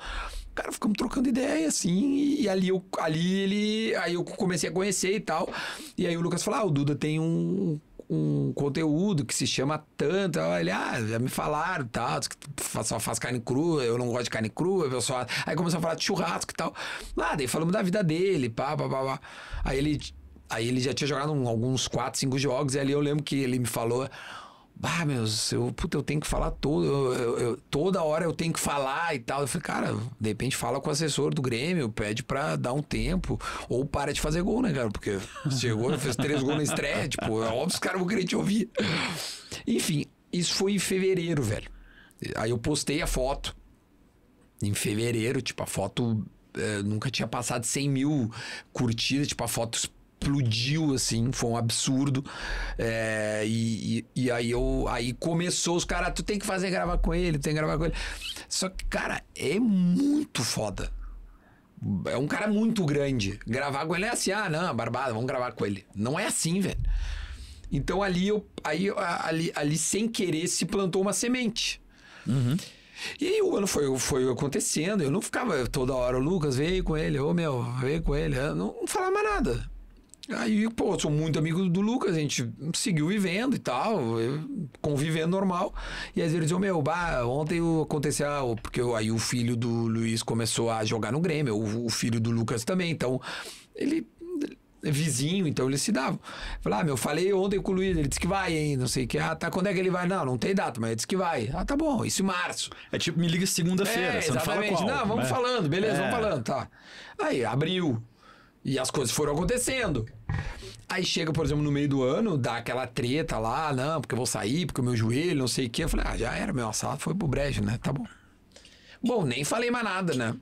Cara, ficamos trocando ideia, assim, e, e ali, eu, ali ele. Aí eu comecei a conhecer e tal. E aí o Lucas falou: ah, o Duda tem um um conteúdo que se chama tanto. Ele, ah, já me falaram tal, que só faz carne crua, eu não gosto de carne crua, eu só. Aí começou a falar de churrasco e tal. Lá, ah, daí falamos da vida dele, pá, pá, pá, pá. Aí ele. Aí ele já tinha jogado um, alguns 4, 5 jogos, e ali eu lembro que ele me falou Bah, meus, eu, puta, eu tenho que falar todo, eu, eu, toda hora eu tenho que falar e tal. Eu falei, cara, de repente fala com o assessor do Grêmio, pede pra dar um tempo, ou para de fazer gol, né, cara? Porque chegou, fez três gols na estreia, tipo, é óbvio que os caras vão querer te ouvir. Enfim, isso foi em fevereiro, velho. Aí eu postei a foto em fevereiro, tipo, a foto é, nunca tinha passado 100 mil curtidas, tipo, a foto explodiu, assim, foi um absurdo. É, e, e, aí eu aí começou os caras, tu tem que fazer gravar com ele, tem que gravar com ele. Só que, cara, é muito foda. É um cara muito grande. Gravar com ele é assim, ah, não, barbada, vamos gravar com ele. Não é assim, velho. Então ali eu aí ali, ali sem querer se plantou uma semente. Uhum. E aí o ano foi, foi acontecendo, eu não ficava toda hora, o Lucas veio com ele, ô meu, veio com ele, eu não, não falava mais nada. Aí, pô, sou muito amigo do Lucas, a gente seguiu vivendo e tal, convivendo normal. E às vezes ele dizia, meu, bah, ontem aconteceu, ah, porque aí o filho do Luiz começou a jogar no Grêmio, o, filho do Lucas também, então ele é vizinho, então eles se davam. Falar, ah, meu, falei ontem com o Luiz, ele disse que vai, hein, não sei o que. Ah, tá, quando é que ele vai? Não, não tem data, mas ele disse que vai. Ah, tá bom, isso em março. É tipo, me liga segunda-feira, é, você exatamente. não fala qual. Não, vamos né? falando, beleza, é. vamos falando, tá. Aí, abriu. E as coisas foram acontecendo. Aí chega, por exemplo, no meio do ano, dá aquela treta lá, não, porque eu vou sair, porque o meu joelho, não sei o quê. Eu falei, ah, já era, meu assalto foi pro brejo, né? Tá bom. Bom, nem falei mais nada, né?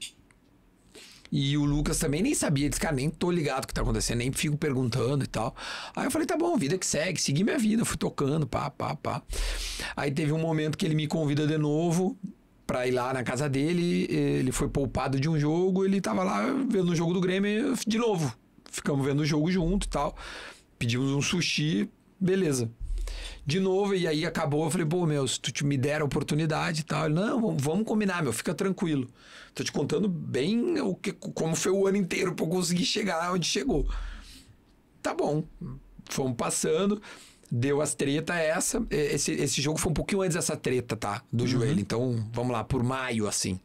E o Lucas também nem sabia, disse, cara, nem tô ligado o que tá acontecendo, nem fico perguntando e tal. Aí eu falei, tá bom, vida que segue, segui minha vida, fui tocando, pá, pá, pá. Aí teve um momento que ele me convida de novo pra ir lá na casa dele, ele foi poupado de um jogo, ele tava lá vendo o jogo do Grêmio de novo ficamos vendo o jogo junto e tal. Pedimos um sushi, beleza. De novo, e aí acabou, eu falei, pô, meu, se tu te, me der a oportunidade e tal. Ele, não, vamos, vamos, combinar, meu, fica tranquilo. Tô te contando bem o que, como foi o ano inteiro pra eu conseguir chegar onde chegou. Tá bom, fomos passando, deu as treta essa. Esse, esse jogo foi um pouquinho antes dessa treta, tá? Do uhum. joelho. Então, vamos lá, por maio, assim.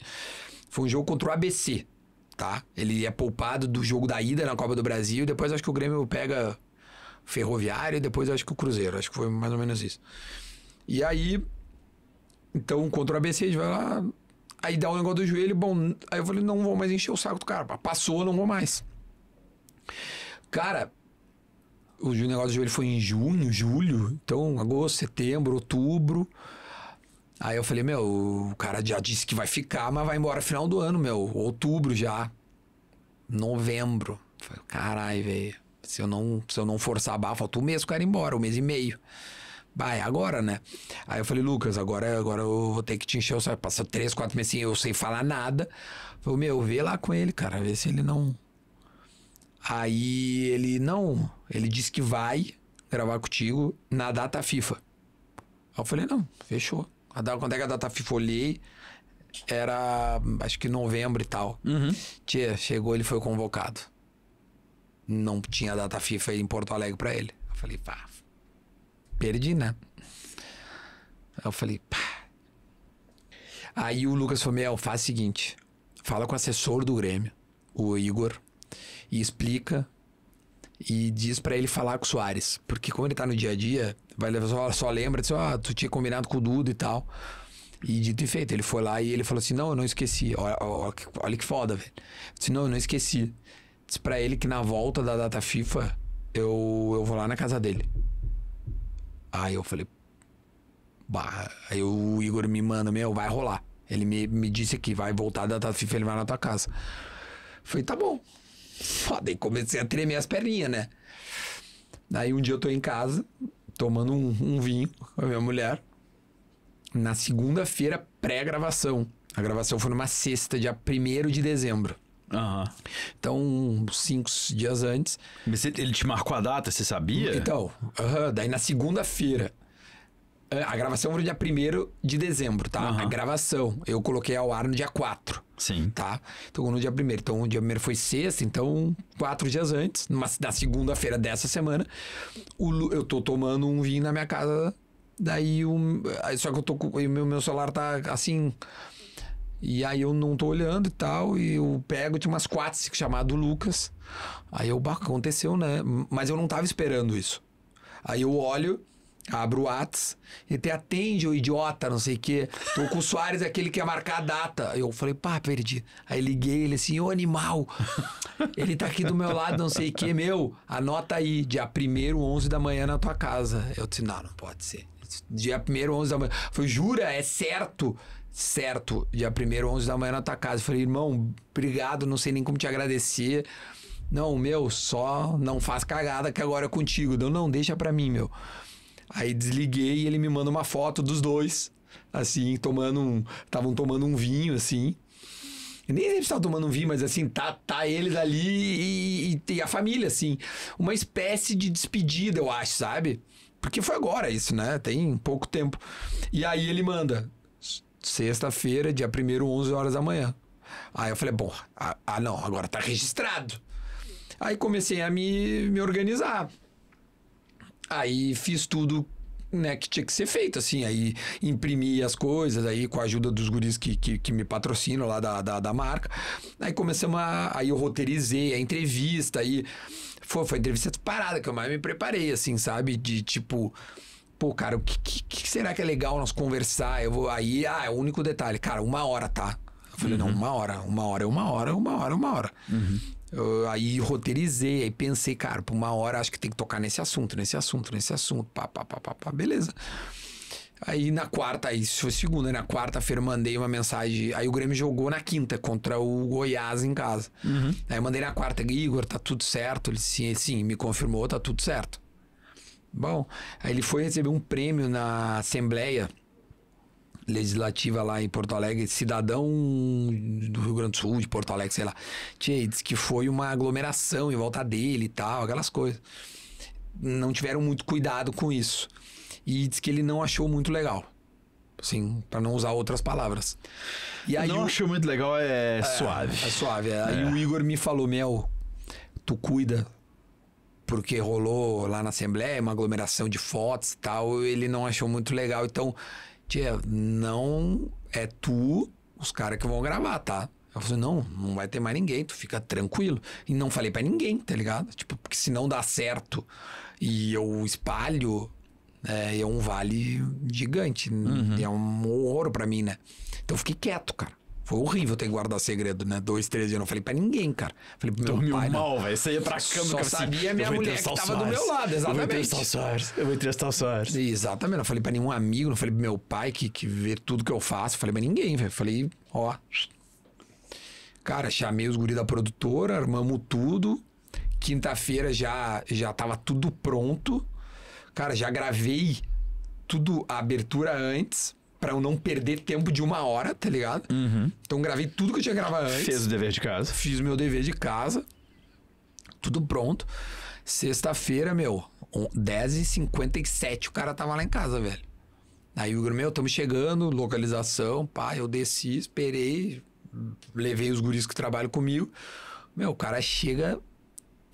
Foi um jogo contra o ABC tá? Ele é poupado do jogo da ida na Copa do Brasil. Depois acho que o Grêmio pega Ferroviário e depois acho que o Cruzeiro. Acho que foi mais ou menos isso. E aí, então, contra o ABC, a gente vai lá. Aí dá o um negócio do joelho, bom. Aí eu falei, não vou mais encher o saco do cara. Passou, não vou mais. Cara, o negócio do joelho foi em junho, julho. Então, agosto, setembro, outubro. Aí eu falei, meu, o cara já disse que vai ficar, mas vai embora final do ano, meu. Outubro já. Novembro. Falei, caralho, velho. Se eu não, se eu não forçar a barra, falta um mês o cara ir embora, um mês e meio. Vai, é agora, né? Aí eu falei, Lucas, agora, agora eu vou ter que te encher o saco. três, quatro meses sem eu sem falar nada. Falei, meu, vê lá com ele, cara, vê se ele não. Aí ele, não, ele disse que vai gravar contigo na data FIFA. Aí eu falei, não, fechou. A data, quando é que a data FIFA olhei, era acho que novembro e tal. Uhum. Tia, chegou, ele foi convocado. Não tinha data FIFA em Porto Alegre para ele. Eu falei, pá, perdi, né? Eu falei, pá. Aí o Lucas falou, meu, faz o seguinte, fala com o assessor do Grêmio, o Igor, e explica e diz para ele falar com o Soares. Porque como ele tá no dia a dia, vai só, só lembra, diz, ah, tu tinha combinado com o Dudo e tal. E dito e feito, ele foi lá e ele falou assim: Não, eu não esqueci. Olha, olha, olha que foda, velho. Disse: Não, eu não esqueci. Disse pra ele que na volta da data FIFA eu, eu vou lá na casa dele. Aí eu falei: Bah. Aí o Igor me manda: Meu, vai rolar. Ele me, me disse que vai voltar da data FIFA, ele vai na tua casa. falei: Tá bom. Foda, e comecei a tremer as perninhas, né? Daí um dia eu tô em casa, tomando um, um vinho com a minha mulher. Na segunda-feira, pré-gravação. A gravação foi numa sexta, dia 1 de dezembro. Uhum. Então, cinco dias antes. Mas ele te marcou a data, você sabia? Então, uh -huh, daí na segunda-feira. É, a gravação foi no dia 1 de dezembro, tá? Uhum. A gravação. Eu coloquei ao ar no dia 4. Sim. Tá? Então, no dia 1 Então, o dia 1 foi sexta, então, quatro dias antes, numa, na segunda-feira dessa semana, o, eu tô tomando um vinho na minha casa. Daí, um, só que eu tô com. O meu, meu celular tá assim. E aí eu não tô olhando e tal, e eu pego, tinha umas quatro chamado Lucas. Aí eu, aconteceu, né? Mas eu não tava esperando isso. Aí eu olho, Abro o Whats e te atende, o idiota, não sei o quê. Tô com o Soares, aquele que quer marcar a data. Eu falei, pá, perdi. Aí liguei ele assim, ô animal, ele tá aqui do meu lado, não sei o quê, meu, anota aí, dia 1 11 da manhã na tua casa. Eu disse, não, não pode ser. Dia 1 11 da manhã. Foi, jura, é certo? Certo, dia 1 11 da manhã na tua casa. Eu falei, irmão, obrigado, não sei nem como te agradecer. Não, meu, só não faz cagada que agora é contigo. Eu, não, deixa pra mim, meu. Aí desliguei e ele me manda uma foto dos dois, assim, tomando um. Estavam tomando um vinho, assim. nem lembro se tava tomando um vinho, mas assim, tá, tá eles ali e, e, e a família, assim. Uma espécie de despedida, eu acho, sabe? Porque foi agora isso, né? Tem pouco tempo. E aí ele manda, sexta-feira, dia 1 11 horas da manhã. Aí eu falei, bom, ah, ah não, agora tá registrado. Aí comecei a me, me organizar. Aí fiz tudo né, que tinha que ser feito, assim, aí imprimi as coisas, aí com a ajuda dos guris que, que, que me patrocinam lá da, da, da, marca, aí começamos a, aí eu roteirizei a entrevista, aí foi, foi a entrevista parada que eu mais me preparei, assim, sabe, de tipo, pô, cara, o que, que, que será que é legal nós conversar, eu vou, aí, ah, é o único detalhe, cara, uma hora, tá, eu falei, uhum. não, uma hora, uma hora é uma hora, uma hora é uma hora. Uhum aí roteirizei, aí pensei, cara, por uma hora acho que tem que tocar nesse assunto, nesse assunto, nesse assunto, pá, pá, pá, pá, pá beleza. Aí na quarta, isso foi segunda, na quarta-feira mandei uma mensagem. Aí o Grêmio jogou na quinta contra o Goiás em casa. Uhum. Aí eu mandei na quarta, Igor, tá tudo certo? Ele sim, ele, sim, me confirmou, tá tudo certo. Bom, aí ele foi receber um prêmio na Assembleia legislativa lá em Porto Alegre, cidadão do Rio Grande do Sul, de Porto Alegre, sei lá. Tchê, disse que foi uma aglomeração em volta dele e tal, aquelas coisas. Não tiveram muito cuidado com isso. E diz que ele não achou muito legal. assim para não usar outras palavras. E aí não o... achou muito legal, é, é suave. É, suave. É. é. Aí o Igor me falou: Meu, tu cuida porque rolou lá na Assembleia uma aglomeração de fotos e tal, ele não achou muito legal. Então, tia, não é tu os caras que vão gravar, tá? Eu falei, não, não vai ter mais ninguém, tu fica tranquilo. E não falei para ninguém, tá ligado? Tipo, porque se não dá certo e eu espalho, é, é um vale gigante. Uhum. É um ouro para mim, né? Então eu fiquei quieto, cara. Foi horrível ter que guardar segredo, né? Dois, três dias. Eu não falei pra ninguém, cara. Falei pro meu Dormiu pai. Né? mal, velho. Você ia pra cama. Só eu sabia minha mulher que tava do meu lado, exatamente. Eu vou entrevistar o Soares. Eu vou entrevistar Soares. Exatamente. Não falei pra nenhum amigo, não falei pro meu pai que, que vê tudo que eu faço. Falei pra ninguém, velho. Falei, ó... Cara, chamei os guris da produtora, armamos tudo. Quinta-feira já, já tava tudo pronto. Cara, já gravei tudo a abertura antes para eu não perder tempo de uma hora, tá ligado? Uhum. Então gravei tudo que eu tinha gravado antes. Fez o dever de casa. Fiz o meu dever de casa. Tudo pronto. Sexta-feira, meu, 10h57, o cara tava lá em casa, velho. Aí o meu, estamos chegando, localização, pá, eu desci, esperei, levei os guris que trabalham comigo. Meu, o cara chega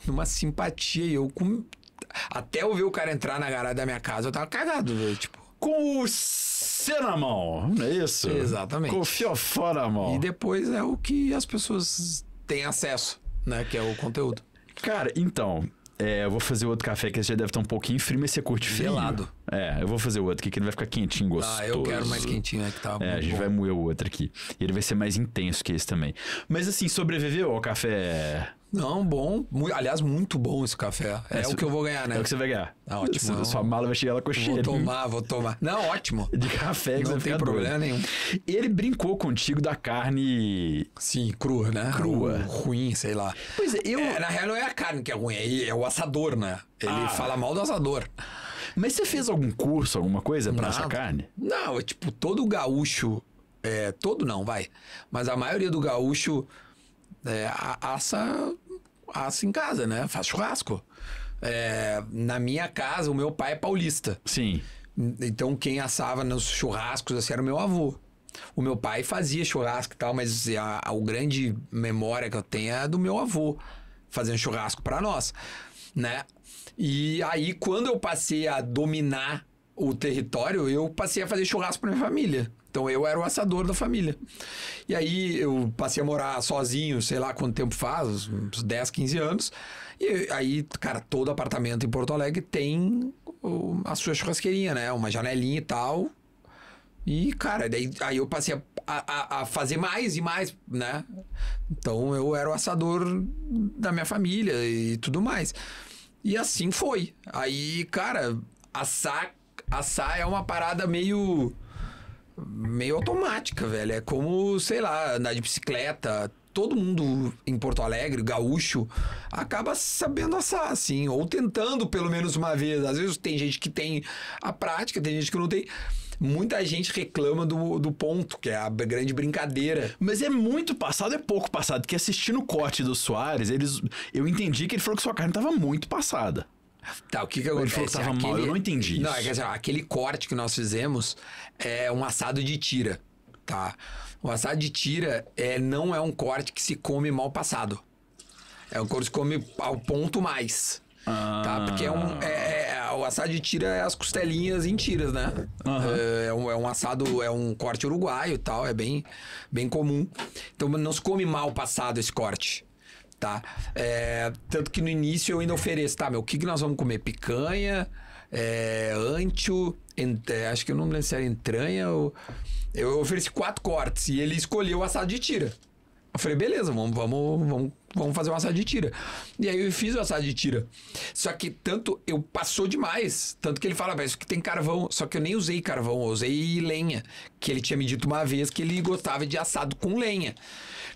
numa simpatia e eu com... Até eu ver o cara entrar na garagem da minha casa, eu tava cagado, velho. Tipo, com o C na mão, não é isso? Exatamente. Com o fiofó na mão. E depois é o que as pessoas têm acesso, né? Que é o conteúdo. Cara, então, é, eu vou fazer outro café que esse já deve estar um pouquinho frio, mas você curte frio. Gelado. É, eu vou fazer outro aqui que ele vai ficar quentinho, gostoso. Ah, eu quero mais quentinho, é que tá É, a gente bom. vai moer o outro aqui. E ele vai ser mais intenso que esse também. Mas assim, sobreviveu ao café não, bom. Muito, aliás, muito bom esse café. É, é o que eu vou ganhar, né? É o que você vai ganhar. Ah, ótimo. Sua, não. sua mala vai chegar lá com cheiro. Vou tomar, vou tomar. Não, ótimo. De café que Não tem problema doido. nenhum. Ele brincou contigo da carne. Sim, crua, né? Crua. Ou ruim, sei lá. Pois é, eu. É, na real, não é a carne que é ruim, é, é o assador, né? Ele ah. fala mal do assador. Mas você fez algum curso, alguma coisa para essa carne? Não, é tipo, todo gaúcho. É, todo não, vai. Mas a maioria do gaúcho é, assa assa em casa, né? Faz churrasco. É, na minha casa, o meu pai é paulista. Sim. Então, quem assava nos churrascos assim, era o meu avô. O meu pai fazia churrasco e tal, mas assim, a, a, a grande memória que eu tenho é do meu avô fazendo churrasco para nós, né? E aí, quando eu passei a dominar o território, eu passei a fazer churrasco para minha família. Então eu era o assador da família. E aí eu passei a morar sozinho, sei lá quanto tempo faz, uns 10, 15 anos. E aí, cara, todo apartamento em Porto Alegre tem a sua churrasqueirinha, né? Uma janelinha e tal. E, cara, daí aí eu passei a, a, a, fazer mais e mais, né? Então eu era o assador da minha família e tudo mais. E assim foi. Aí, cara, assar, assar é uma parada meio meio automática, velho. É como, sei lá, andar de bicicleta. Todo mundo em Porto Alegre, gaúcho, acaba sabendo assar, assim, ou tentando pelo menos uma vez. Às vezes tem gente que tem a prática, tem gente que não tem. Muita gente reclama do, do ponto, que é a grande brincadeira. Mas é muito passado, é pouco passado, porque assistindo o corte do Soares, eles, eu entendi que ele falou que sua carne estava muito passada. Tá, o que que acontece? Ele falou que tava é mal, eu não entendi Não, é que assim, aquele corte que nós fizemos é um assado de tira, tá? O assado de tira é, não é um corte que se come mal passado. É um corte que se come ao ponto mais. Tá? Ah. Tá? Porque é um, é, é, o assado de tira é as costelinhas em tiras, né? Uhum. É, é, um, é um assado, é um corte uruguaio e tal, é bem, bem comum. Então não se come mal passado esse corte tá? É, tanto que no início eu ainda ofereço, tá, meu, o que, que nós vamos comer? Picanha, é, antio, ent, é, acho que eu não lembro se era entranha ou... Eu ofereci quatro cortes e ele escolheu o assado de tira. Eu falei, beleza, vamos, vamos, vamos, vamos fazer um assado de tira. E aí eu fiz o assado de tira. Só que tanto eu passou demais. Tanto que ele fala, mas isso que tem carvão. Só que eu nem usei carvão, eu usei lenha. Que ele tinha me dito uma vez que ele gostava de assado com lenha.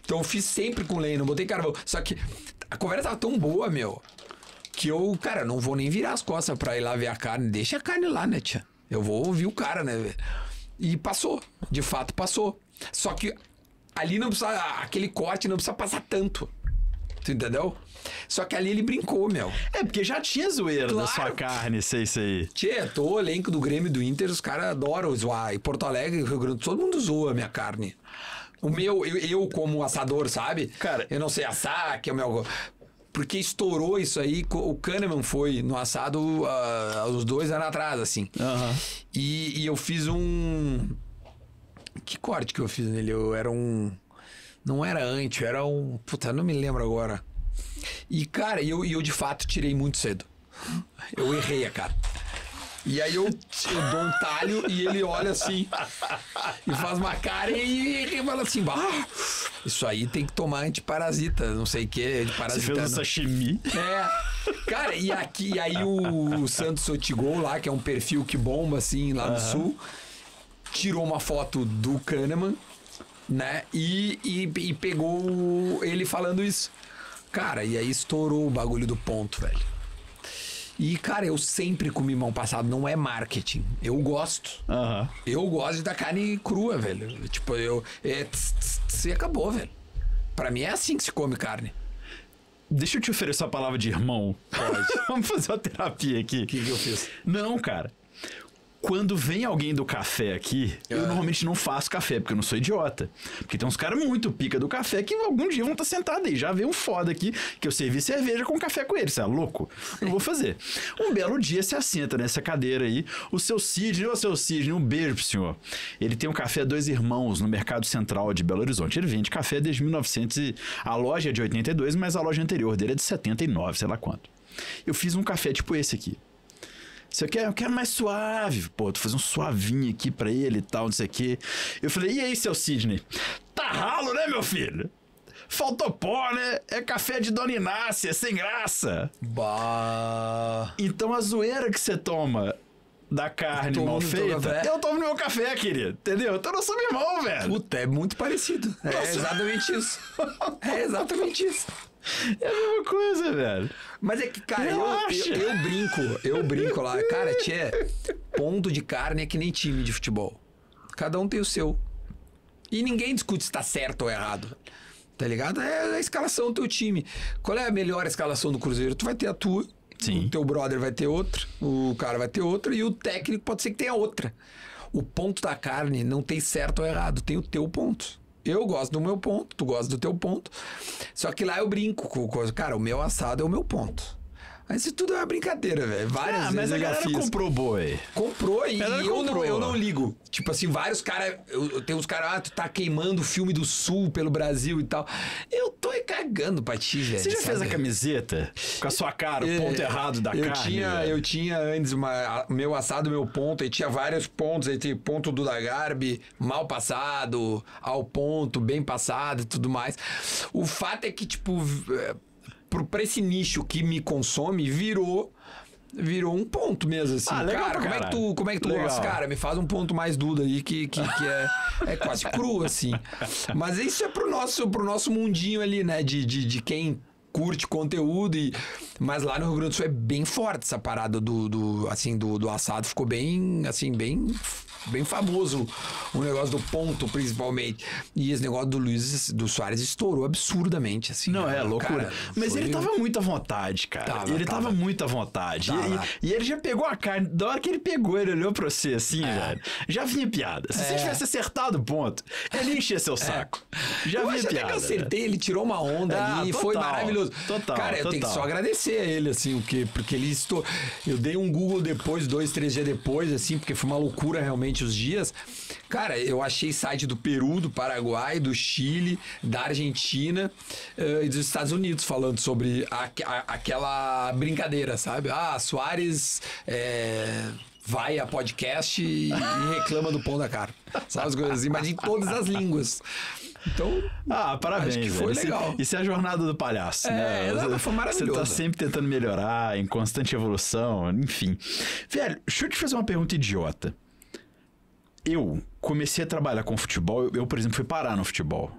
Então eu fiz sempre com lenha, não botei carvão. Só que a conversa tava tão boa, meu, que eu, cara, não vou nem virar as costas pra ir lá ver a carne. Deixa a carne lá, né, tia? Eu vou ouvir o cara, né? E passou, de fato passou. Só que ali não precisa. Aquele corte não precisa passar tanto. Tu entendeu? Só que ali ele brincou, meu. É, porque já tinha zoeira claro. da sua carne, sei, aí. Tchê, tô elenco do Grêmio do Inter, os caras adoram zoar. E Porto Alegre, Rio Grande, todo mundo zoa a minha carne. O meu, eu, eu como assador, sabe? Cara. Eu não sei assar, que é o meu. Porque estourou isso aí, o Kahneman foi no assado uh, ah, uns dois anos atrás, assim. Uhum. E, e eu fiz um que corte que eu fiz nele? Eu era um. Não era anti, era um. Puta, não me lembro agora. E, cara, eu, eu de fato tirei muito cedo. Eu errei a cara. E aí eu, eu dou um talho e ele olha assim e faz uma cara e, e fala assim: bah, isso aí tem que tomar antiparasita, não sei o que, antiparasita. Você fez um sashimi? É. Cara, e aqui e aí o, o Santos Otigol lá, que é um perfil que bomba assim lá uhum. no sul tirou uma foto do Kahneman, né? E, e, e pegou ele falando isso. Cara, e aí estourou o bagulho do ponto, velho. E, cara, eu sempre comi mão passada, não é marketing. Eu gosto. Uhum. Eu gosto da carne crua, velho. Tipo, eu. É, tss, tss, tss, e acabou, velho. Pra mim é assim que se come carne. Deixa eu te oferecer a palavra de irmão. Pode. Vamos fazer uma terapia aqui. O que, que eu fiz? Não, cara. Quando vem alguém do café aqui, eu é. normalmente não faço café, porque eu não sou idiota. Porque tem uns caras muito pica do café que algum dia vão estar tá sentados aí. Já veio um foda aqui que eu servi cerveja com café com ele, você é louco? Não vou fazer. Um belo dia se assenta nessa cadeira aí, o seu Sidney, ô seu Sidney, um beijo pro senhor. Ele tem um café Dois Irmãos no Mercado Central de Belo Horizonte. Ele vende café desde 1900 e a loja é de 82, mas a loja anterior dele é de 79, sei lá quanto. Eu fiz um café tipo esse aqui. Você quer? Eu quero mais suave. Pô, tu faz um suavinho aqui pra ele e tal, não sei o quê. Eu falei, e aí, seu Sidney? Tá ralo, né, meu filho? Faltou pó, né? É café de Dona Inácia, sem graça. Bah. Então a zoeira que você toma da carne mal feita, eu tomo no meu café, querido. Entendeu? Então eu sou meu irmão, velho. Puta, é muito parecido. É Nossa. exatamente isso. é exatamente isso. É a mesma coisa, velho. Mas é que, cara, eu, eu, eu, brinco, eu brinco lá. Cara, tchê, ponto de carne é que nem time de futebol. Cada um tem o seu. E ninguém discute se tá certo ou errado. Tá ligado? É a escalação do teu time. Qual é a melhor escalação do Cruzeiro? Tu vai ter a tua. Sim. O teu brother vai ter outra. O cara vai ter outra. E o técnico pode ser que tenha outra. O ponto da carne não tem certo ou errado. Tem o teu ponto. Eu gosto do meu ponto, tu gosta do teu ponto. Só que lá eu brinco com coisa. Cara, o meu assado é o meu ponto. Mas isso tudo é uma brincadeira, velho. Várias ah, mas a galera fiz. comprou boi. Comprou e eu, comprou. Não, eu não ligo. Tipo assim, vários caras. Tem uns caras, ah, tu tá queimando o filme do Sul pelo Brasil e tal. Eu tô cagando pra ti, velho. Você já sabe? fez a camiseta? Com a sua cara, o é, ponto é, errado da eu carne? Tinha, eu tinha antes uma, meu assado, meu ponto, aí tinha vários pontos. Aí tem ponto do Dagarbi, mal passado, ao ponto, bem passado e tudo mais. O fato é que, tipo para esse nicho que me consome, virou virou um ponto mesmo, assim. Ah, legal, cara, como é que tu, como é que tu legal. gosta? Cara, me faz um ponto mais Duda aí, que, que, que é, é quase cru, assim. Mas isso é pro nosso, pro nosso mundinho ali, né? De, de, de quem curte conteúdo e mas lá no Rio Grande do Sul é bem forte essa parada do, do assim do, do assado ficou bem assim bem bem famoso o negócio do ponto principalmente e esse negócio do Luiz do Soares estourou absurdamente assim não é né? loucura mas ele tava muito à vontade cara tava, ele tava. tava. muito à vontade E, e, ele já pegou a carne da hora que ele pegou ele olhou para você assim é. velho já vinha piada se é. você tivesse acertado o ponto ele enchia seu é. saco é. já Eu vinha piada que acertei ele tirou uma onda ah, ali total. foi maravilhoso maravilhoso. Total. Cara, eu total. tenho que só agradecer a ele, assim, porque, porque ele estou. Eu dei um Google depois, dois, três dias depois, assim, porque foi uma loucura realmente os dias. Cara, eu achei site do Peru, do Paraguai, do Chile, da Argentina uh, e dos Estados Unidos falando sobre a, a, aquela brincadeira, sabe? Ah, Soares. É eh, vai a podcast e, e reclama do pão da cara. Sabe as coisas assim, mas em todas as línguas. Então. Ah, parabéns. Acho que foi velho. legal. Isso, isso é a jornada do palhaço, é, né? foi maravilhosa. Você tá sempre tentando melhorar, em constante evolução, enfim. Velho, deixa eu te fazer uma pergunta idiota. Eu comecei a trabalhar com futebol, eu, eu por exemplo, fui parar no futebol.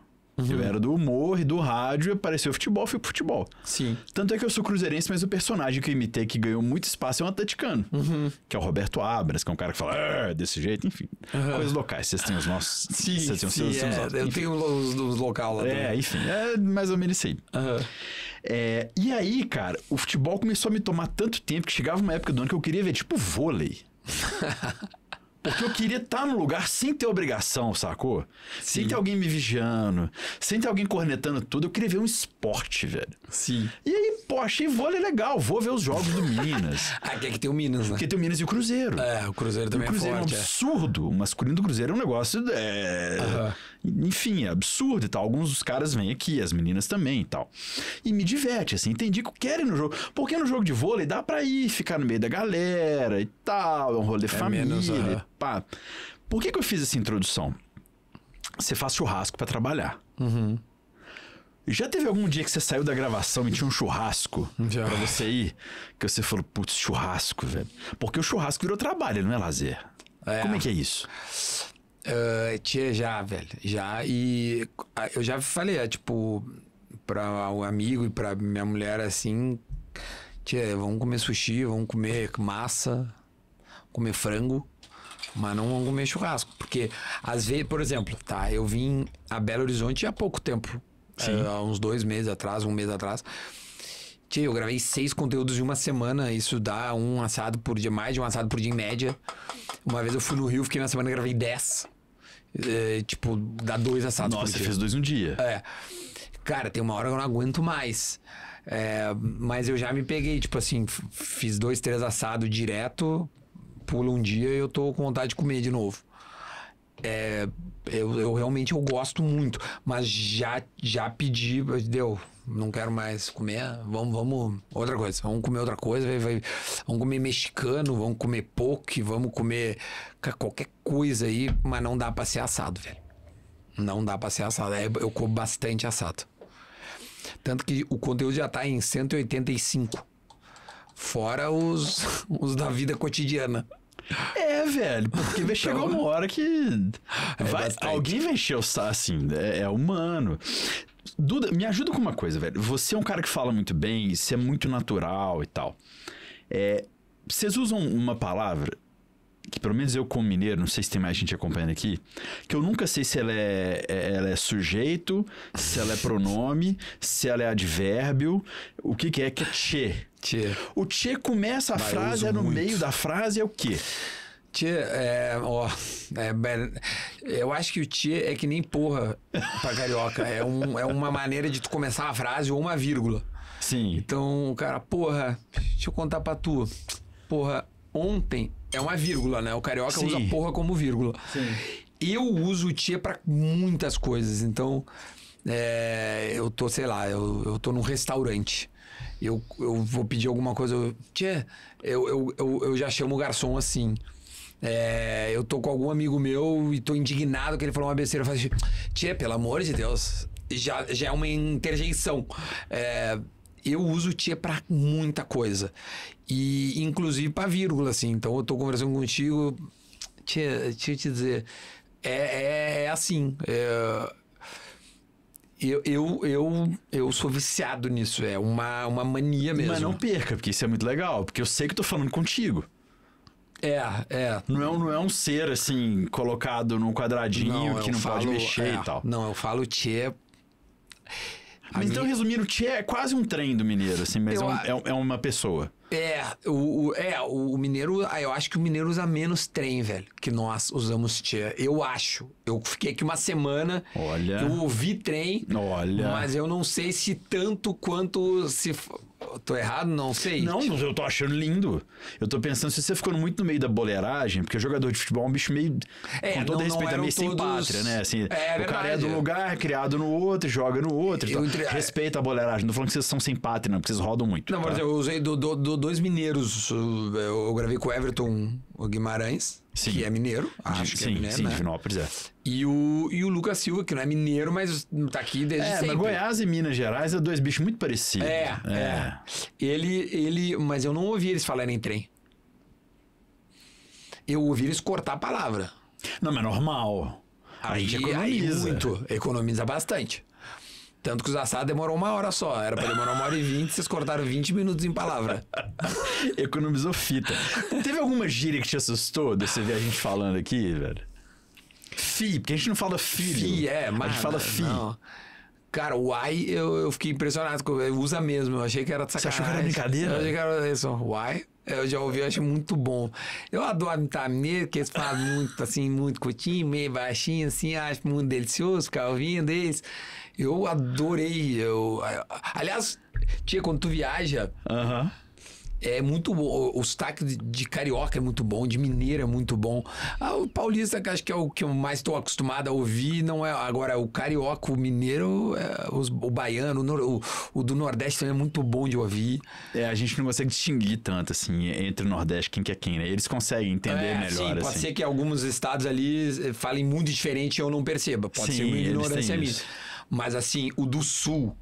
Uhum. Eu era do humor, e do rádio, apareceu futebol, fui pro futebol. Sim. Tanto é que eu sou cruzeirense, mas o personagem que eu imitei que ganhou muito espaço é um atleticano. Uhum. Que é o Roberto Abras, que é um cara que fala é, desse jeito, enfim. Uhum. Coisas locais, vocês têm os nossos. Sim, vocês têm os seus, é, Eu tenho os, dos local lá. É, também. enfim, é mais ou menos isso aí. É, e aí, cara, o futebol começou a me tomar tanto tempo que chegava uma época do ano que eu queria ver, tipo, vôlei. Porque eu queria estar tá no lugar sem ter obrigação, sacou? Sim. Sem ter alguém me vigiando, sem ter alguém cornetando tudo. Eu queria ver um esporte, velho. Sim. E aí, pô, achei vôlei legal. Vou ver os jogos do Minas. ah, que é que tem o Minas, né? Porque tem o Minas e o Cruzeiro. É, o Cruzeiro também o é Cruzeiro é forte. É um absurdo. É. O masculino do Cruzeiro é um negócio. É... Uhum. Enfim, é absurdo e tal. Alguns dos caras vêm aqui, as meninas também e tal. E me diverte, assim. Entendi que ir no jogo. Porque no jogo de vôlei dá pra ir, ficar no meio da galera e tal. É um rolê é família. Menos, uhum pá. Por que, que eu fiz essa introdução? Você faz churrasco para trabalhar. Uhum. Já teve algum dia que você saiu da gravação e tinha um churrasco Já. pra você ir? Que você falou, putz, churrasco, velho. Porque o churrasco virou trabalho, não é lazer. É. Como é que é isso? Uh, já, velho. Já. E eu já falei, é, tipo, pra o um amigo e pra minha mulher assim: Tia, vamos comer sushi, vamos comer massa, comer frango mas não vão comer churrasco. Porque, às vezes, por exemplo, tá, eu vim a Belo Horizonte há pouco tempo. É, há uns dois meses atrás, um mês atrás. Tia, eu gravei seis conteúdos em uma semana. Isso dá um assado por dia, mais de um assado por dia em média. Uma vez eu fui no Rio, fiquei na semana e gravei dez. É, tipo, dá dois assados Nossa, por dia. Nossa, você fez dois um dia. É. Cara, tem uma hora que eu não aguento mais. É, mas eu já me peguei, tipo assim, fiz dois, três assados direto pula um dia e eu tô com vontade de comer de novo. É, eu, eu, realmente eu gosto muito, mas já já pedi, deu, não quero mais comer, vamos, vamos, outra coisa, vamos comer outra coisa, vai, vai, vamos comer mexicano, vamos comer poke, vamos comer qualquer coisa aí, mas não dá pra ser assado, velho. Não dá pra ser assado, é, eu como bastante assado. Tanto que o conteúdo já tá em 185, fora os, os da vida cotidiana. É, velho, porque então... chegou uma hora que. É vai, é alguém vai encher o saco, assim, é, é humano. Duda, me ajuda com uma coisa, velho. Você é um cara que fala muito bem, você é muito natural e tal. É, vocês usam uma palavra que pelo menos eu como mineiro, não sei se tem mais gente acompanhando aqui, que eu nunca sei se ela é, é, ela é sujeito, se ela é pronome, se ela é advérbio, o que que é que é tchê. tchê. O tchê começa a frase, é no muito. meio da frase é o quê? Tchê, é, ó, é, eu acho que o tchê é que nem porra pra carioca. É, um, é uma maneira de tu começar uma frase ou uma vírgula. Sim. Então, cara, porra, deixa eu contar pra tu. Porra, ontem é uma vírgula, né? O carioca Sim. usa porra como vírgula. Sim. Eu uso tia para muitas coisas. Então, é, eu tô, sei lá, eu, eu tô num restaurante. Eu, eu vou pedir alguma coisa. Eu, tia, eu, eu, eu, eu já chamo o garçom assim. É, eu tô com algum amigo meu e tô indignado que ele falou uma besteira. Eu falo, tia, pelo amor de Deus, já, já é uma interjeição. É eu uso tia para muita coisa. E inclusive para vírgula, assim. Então eu tô conversando contigo. Tia, deixa eu te dizer. É, é, é assim. É, eu, eu, eu, eu sou viciado nisso. É uma, uma mania mesmo. Mas não perca, porque isso é muito legal. Porque eu sei que tô falando contigo. É, é. Não é, não é um ser, assim, colocado num quadradinho não, que não falo, pode mexer é, e tal. Não, eu falo tia. Mas então, minha... resumindo, o Tchê é quase um trem do Mineiro, assim, mas é, um, a... é, é uma pessoa. É, o, o, é, o mineiro, ah, eu acho que o mineiro usa menos trem, velho, que nós usamos tia. Eu acho. Eu fiquei aqui uma semana. Olha. Eu ouvi trem. Olha. Mas eu não sei se tanto quanto se. tô errado? Não sei. Não, tipo... eu tô achando lindo. Eu tô pensando se você ficou muito no meio da boleiragem, porque jogador de futebol é um bicho meio. É, com todo não, respeito, não é meio todos... sem pátria, né? Assim, é, é o verdade. cara é do lugar, é criado no outro, joga no outro. Então, entre... Respeita a boleiragem. Não tô falando que vocês são sem pátria, não, porque vocês rodam muito. Não, tá? mas eu usei do, do, do dois mineiros. Eh, eu gravei com o Everton Guimarães, sim. que é mineiro. Acho que é sim, é mineiro. Sim, né? é. E o, e o Lucas Silva, que não é mineiro, mas tá aqui desde é, sempre. Mas Goiás e Minas Gerais é dois bichos muito parecidos. É, é. é. Ele, ele. Mas eu não ouvi eles falarem em trem. Eu ouvi eles cortar a palavra. Não, mas é normal. Aí, a gente economiza. Aí muito, economiza bastante. Tanto que o Zassá demorou uma hora só. Era pra demorar uma hora e vinte, vocês cortaram vinte minutos em palavra. Economizou fita. Teve alguma gíria que te assustou de você ver a gente falando aqui, velho? Fi, porque a gente não fala filho. Fi, é, mas. A gente fala fi. Não. Cara, o ai, eu, eu fiquei impressionado. Usa mesmo, eu achei que era de sacanagem. Você achou que era brincadeira? Eu achei que era isso. Why? Eu já ouvi, eu achei muito bom. Eu adoro imitar tá mineiro, que eles falam muito, assim, muito curtinho, meio baixinho, assim. Acho muito delicioso ficar ouvindo eles. Eu adorei. Eu, aliás, tia, quando tu viaja. É muito bom, o sotaque de carioca é muito bom, de mineiro é muito bom. Ah, o paulista, que acho que é o que eu mais estou acostumado a ouvir, não é. Agora, o carioca, o mineiro, é, os, o baiano, o, o, o, do Nordeste também é muito bom de ouvir. É, a gente não consegue distinguir tanto, assim, entre o Nordeste, quem que é quem, né? Eles conseguem entender é, melhor. Sim, pode assim. ser que alguns estados ali eh, falem muito diferente e eu não perceba. Pode sim, ser uma ignorância minha. Mas assim, o do sul,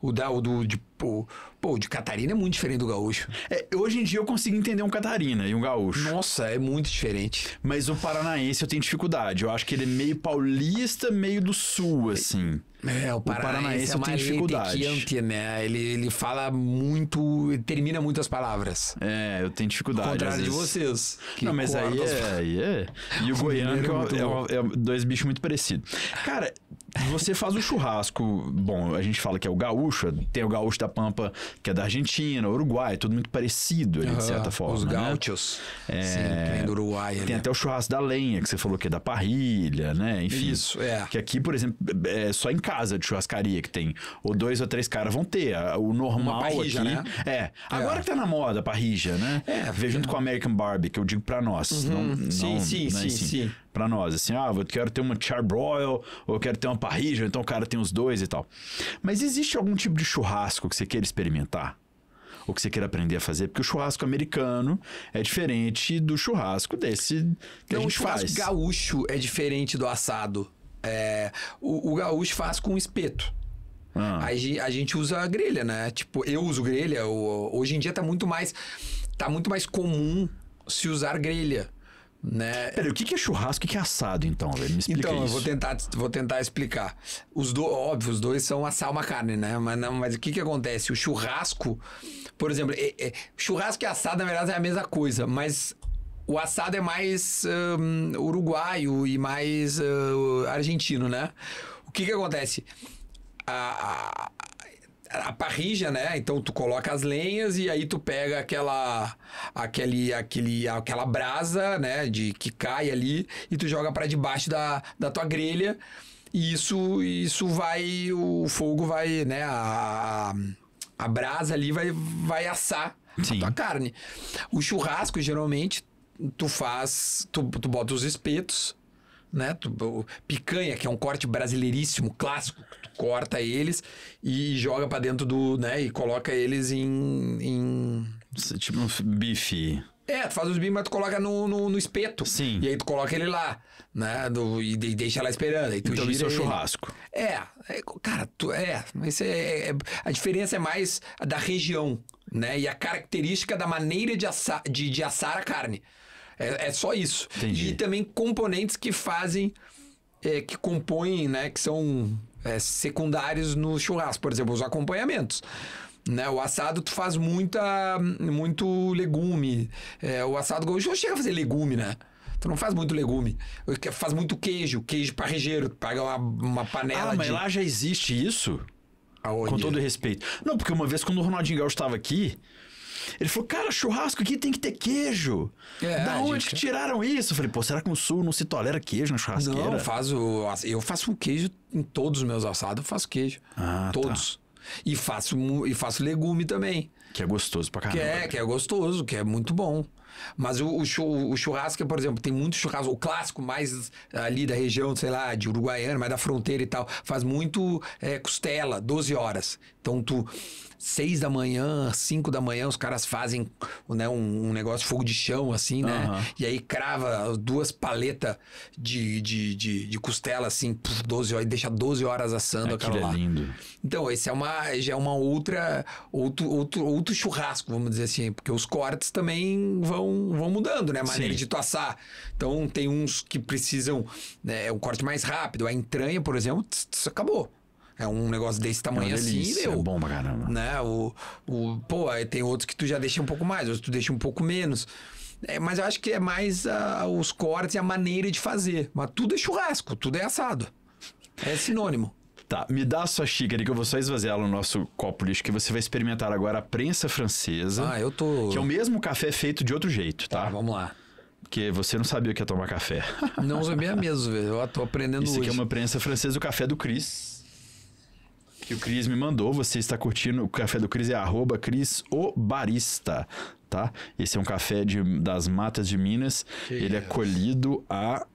o, da, o do de, pô, pô, de Catarina é muito diferente do gaúcho. É, hoje em dia eu consigo entender um Catarina e um gaúcho. Nossa, é muito diferente. Mas o paranaense eu tenho dificuldade. Eu acho que ele é meio paulista, meio do sul, é, assim. É, o, Paranaense o paranaense é uma tem dificuldade. Quente, né? Ele, ele fala muito, termina muitas palavras. É, eu tenho dificuldade. Ao contrário de vocês. Não, mas aí é, aí é, E o, o goiano é, é, é, é dois bichos muito parecidos. Cara, você faz o churrasco. Bom, a gente fala que é o gaúcho, tem o gaúcho da Pampa, que é da Argentina, Uruguai, tudo muito parecido ali, uhum, de certa forma. Os né? gaúchos. Né? É, Sim, vem do Uruguai. Tem ali. até o churrasco da lenha, que você falou que é da parrilha, né? Enfim. Isso, é. Que aqui, por exemplo, é só em casa de churrascaria que tem. Ou dois ou três caras vão ter. O normal parrija, aqui. Né? É. é. Agora é. que tá na moda, parrija, né? É. Vê junto é. com a American Barbie, que eu digo pra nós. Uhum. Não, sim, não, sim, é sim, assim. sim. Pra nós, assim, ah, eu quero ter uma charbroil, ou eu quero ter uma parrija, então o cara tem os dois e tal. Mas existe algum tipo de churrasco que você queira experimentar? ou que você queira aprender a fazer, porque o churrasco americano é diferente do churrasco desse que Não, a gente o churrasco faz. gaúcho é diferente do assado. É, o, o gaúcho faz com espeto. Ah. Aí a gente usa a grelha, né? Tipo, eu uso grelha. Hoje em dia tá muito mais, tá muito mais comum se usar grelha. Né? Peraí, o que é churrasco e o que é assado, então, Me explica Então, eu vou tentar, vou tentar explicar. Os do, óbvio, os dois são assar uma carne, né? Mas, não, mas o que que acontece? O churrasco, por exemplo, é, é, churrasco e assado, na verdade, é a mesma coisa, mas o assado é mais um, uruguaio e mais uh, argentino, né? O que que acontece? A, a, a parrija, né? Então tu coloca as lenhas e aí tu pega aquela aquele, aquele aquela brasa, né, de que cai ali e tu joga para debaixo da, da tua grelha e isso isso vai o fogo vai, né, a, a brasa ali vai vai assar Sim. a tua carne. O churrasco geralmente tu faz, tu, tu bota os espetos, né? Tu, picanha, que é um corte brasileiríssimo, clássico, tu corta eles e joga para dentro do, né? E coloca eles em, em... É tipo um bife. É, tu faz os bifes, mas tu coloca no, no, no, espeto. Sim. E aí tu coloca ele lá, né? Do, e, deixa lá esperando. Aí tu então isso é o churrasco. É, é, cara, tu, é, isso é, é, A diferença é mais da região, né? E a característica da maneira de assar, de, de assar a carne. É, é só isso. Entendi. E também componentes que fazem, é, que compõem, né? Que são é, secundários no churrasco, por exemplo, os acompanhamentos. Né, o assado tu faz muita, muito legume. É, o assado gaúcho chega a fazer legume, né? Tu não faz muito legume. Faz muito queijo, queijo parrejeiro. Tu paga uma, uma panela. Ah, mas de... lá já existe isso? Aonde? Com todo respeito. Não, porque uma vez quando o Ronaldinho Gaúcho estava aqui, ele falou, cara, churrasco aqui tem que ter queijo. É, da onde gente... que tiraram isso? Eu falei, pô, será que no sul não se tolera queijo na churrasqueira? Não, faz o, eu faço um queijo em todos os meus assados, eu faço queijo. Ah, tá. todos. Tá. E faço, e faço legume também. Que é gostoso pra caramba. Que é, que é gostoso, que é muito bom. Mas o, o, churrasco, por exemplo, tem muito churrasco, o clássico mais eh, ali da região, sei lá, de Uruguaiana, mas da fronteira e tal, faz muito é, costela, 12 horas. Então tu seis da manhã, cinco da manhã, os caras fazem né, um, um negócio fogo de chão, assim, né? Uhum. E aí crava duas paletas de, de, de, de, costela, assim, puf, 12 horas, deixa 12 horas assando Aquilo aquela é lá. lindo. Então, esse é uma, já é uma outra, outro, outro, outro churrasco, vamos dizer assim, porque os cortes também vão, vão mudando, né? A maneira Sim. de tu assar. Então, tem uns que precisam, né, é o corte mais rápido, a entranha, por exemplo, acabou. É um negócio desse é tamanho é delícia, assim, meu. É bom pra caramba. Né? O, o, pô, aí tem outros que tu já deixa um pouco mais, outros tu deixa um pouco menos. É, mas eu acho que é mais uh, os cortes e a maneira de fazer. Mas tudo é churrasco, tudo é assado. É sinônimo. Tá, me dá a sua xícara que eu vou só esvaziar la no nosso copo lixo, que você vai experimentar agora a prensa francesa. Ah, eu tô. Que é o mesmo café feito de outro jeito, tá? Tá, vamos lá. Porque você não sabia o que ia é tomar café. Não sabia mesmo, velho. Eu tô aprendendo Isso hoje. Isso aqui é uma prensa francesa, o café do Cris que o Cris me mandou. Você está curtindo o café do Cris, é arroba Cris o Barista, tá? Esse é um café de, das matas de Minas. Que Ele é colhido a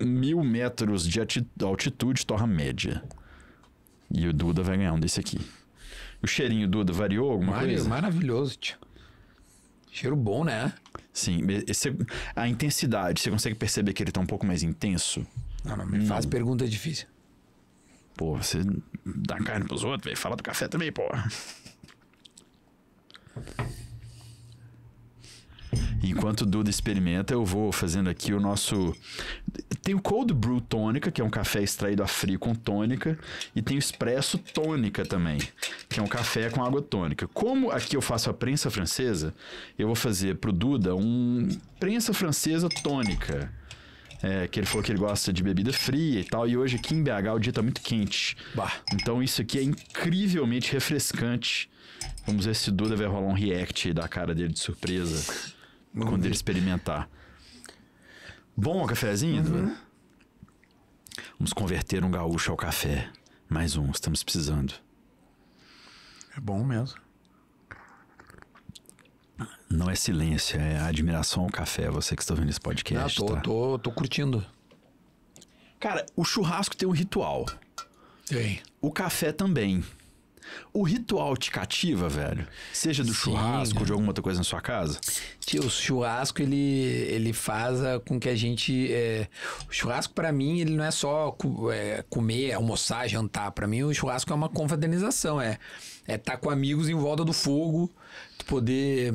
mil metros de altitude, torra média. E o Duda vai ganhar um desse aqui. O cheirinho, Duda, variou alguma coisa? Maravilhoso, tio. Cheiro bom, né? Sim. Esse, a intensidade, você consegue perceber que ele tá um pouco mais intenso? Não, não, me não. faz pergunta difícil. Pô, você dá carne pros outros, velho. Fala do café também, pô. Enquanto o Duda experimenta, eu vou fazendo aqui o nosso. Tem o Cold Brew Tônica, que é um café extraído a frio com tônica, e tem o Espresso Tônica também, que é um café com água tônica. Como aqui eu faço a prensa francesa, eu vou fazer pro Duda um prensa francesa tônica. É, que ele falou que ele gosta de bebida fria e tal. E hoje aqui em BH o dia tá muito quente. Bah. Então isso aqui é incrivelmente refrescante. Vamos ver se Duda vai rolar um react aí da cara dele de surpresa Vamos quando ver. ele experimentar. Bom o cafezinho, uhum. Duda? Vamos converter um gaúcho ao café. Mais um, estamos precisando. É bom mesmo. Não é silêncio, é admiração ao café, é você que está ouvindo esse podcast. Ah, tô, tá? tô, tô curtindo. Cara, o churrasco tem um ritual. Tem. O café também. O ritual te cativa, velho? Seja do Sim, churrasco, né? de alguma outra coisa na sua casa? Tio, o churrasco, ele, ele faz com que a gente... É... O churrasco, para mim, ele não é só é, comer, almoçar, jantar. Para mim, o churrasco é uma confraternização. É estar é tá com amigos em volta do fogo, poder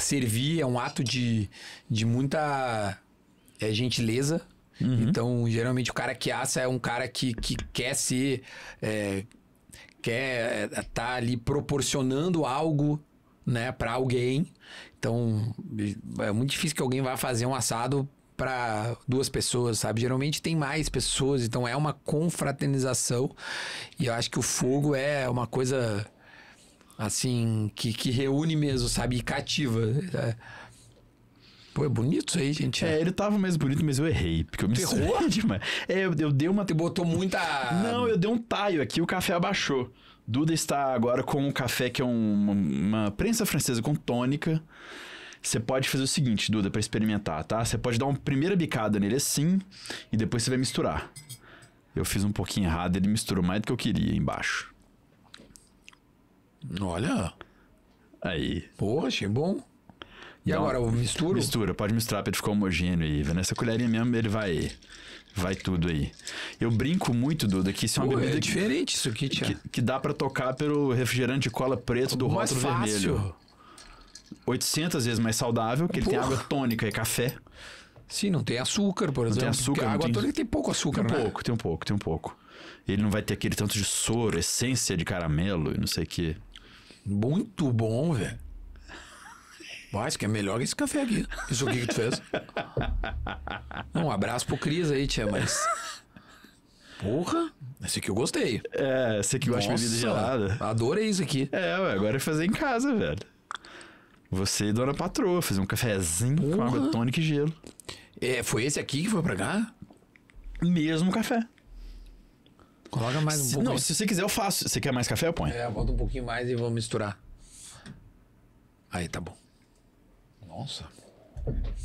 servir é um ato de, de muita é, gentileza. Uhum. Então, geralmente, o cara que assa é um cara que, que quer ser. É, quer estar eh, tá ali proporcionando algo né, para alguém. Então, é muito difícil que alguém vá fazer um assado para duas pessoas, sabe? Geralmente tem mais pessoas, então é uma confraternização. E eu acho que o fogo é uma coisa assim, que, que reúne mesmo, sabe? E cativa. É. Pô, é bonito isso aí, gente. É, ele tava mais bonito, mas eu errei. Porque eu me errou demais. É, eu, eu dei uma. Você botou muita. Não, eu dei um taio aqui o café abaixou. Duda está agora com um café que é uma prensa francesa com tônica. Você pode fazer o seguinte, Duda, para experimentar, tá? Você pode dar uma primeira bicada nele assim e depois você vai misturar. Eu fiz um pouquinho errado, ele misturou mais do que eu queria embaixo. Olha. Aí. Poxa, é bom. E agora, mistura, Mistura, pode misturar pra ele ficar homogêneo aí. Nessa colherinha mesmo ele vai. Vai tudo aí. Eu brinco muito, Duda, que isso é uma Pô, é bebida. É diferente que, isso aqui, tia. Que, que dá para tocar pelo refrigerante de cola preto do mais rótulo fácil. vermelho. 800 vezes mais saudável, que ele tem água tônica e café. Sim, não tem açúcar, por não exemplo. Tem açúcar, a água tem... tônica tem pouco açúcar, tem um né? pouco, tem um pouco, tem um pouco. Ele não vai ter aquele tanto de soro, essência de caramelo e não sei o quê. Muito bom, velho. Acho que é melhor esse café aqui. Isso aqui que tu fez. um abraço pro Cris aí, tia, mas. Porra, esse aqui eu gostei. É, esse aqui eu Nossa, acho bebida gelada. Adorei isso aqui. É, ué, agora é fazer em casa, velho. Você e Dona Patroa, fazer um cafezinho Porra. com água tônica e gelo. É, foi esse aqui que foi pra cá? Mesmo café. Coloca mais um pouco. Não, se você quiser, eu faço. Você quer mais café? Eu ponho. É, bota um pouquinho mais e vou misturar. Aí, tá bom. Nossa.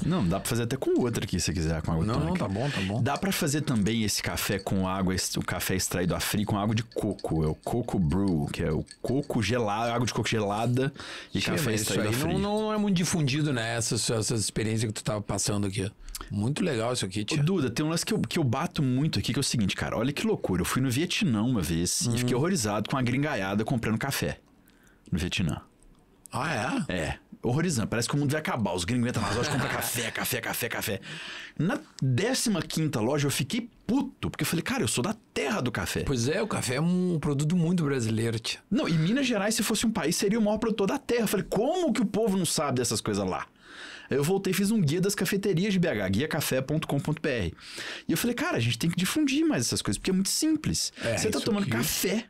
Não, dá pra fazer até com outra aqui, se quiser, com água não, tônica. Não, tá bom, tá bom. Dá pra fazer também esse café com água, esse, o café extraído a frio com água de coco. É o coco brew, que é o coco gelado, água de coco gelada e café extraído a frio. Não, não é muito difundido, né? Essas, essas experiências que tu tava tá passando aqui. Muito legal isso aqui, tia. Ô, Duda, tem um lance que eu, que eu bato muito aqui, que é o seguinte, cara. Olha que loucura. Eu fui no Vietnã uma vez hum. e fiquei hum. horrorizado com a gringaiada comprando café no Vietnã. Ah, é? É. Horrorizando. Parece que o mundo vai acabar. Os gringos entram nas lojas, compram café, café, café, café. Na 15 loja, eu fiquei puto, porque eu falei, cara, eu sou da terra do café. Pois é, o café é um produto muito brasileiro, tia. Não, e Minas Gerais, se fosse um país, seria o maior produtor da terra. Eu falei, como que o povo não sabe dessas coisas lá? eu voltei fiz um guia das cafeterias de BH, guiacafé.com.br. E eu falei, cara, a gente tem que difundir mais essas coisas, porque é muito simples. É, Você tá tomando café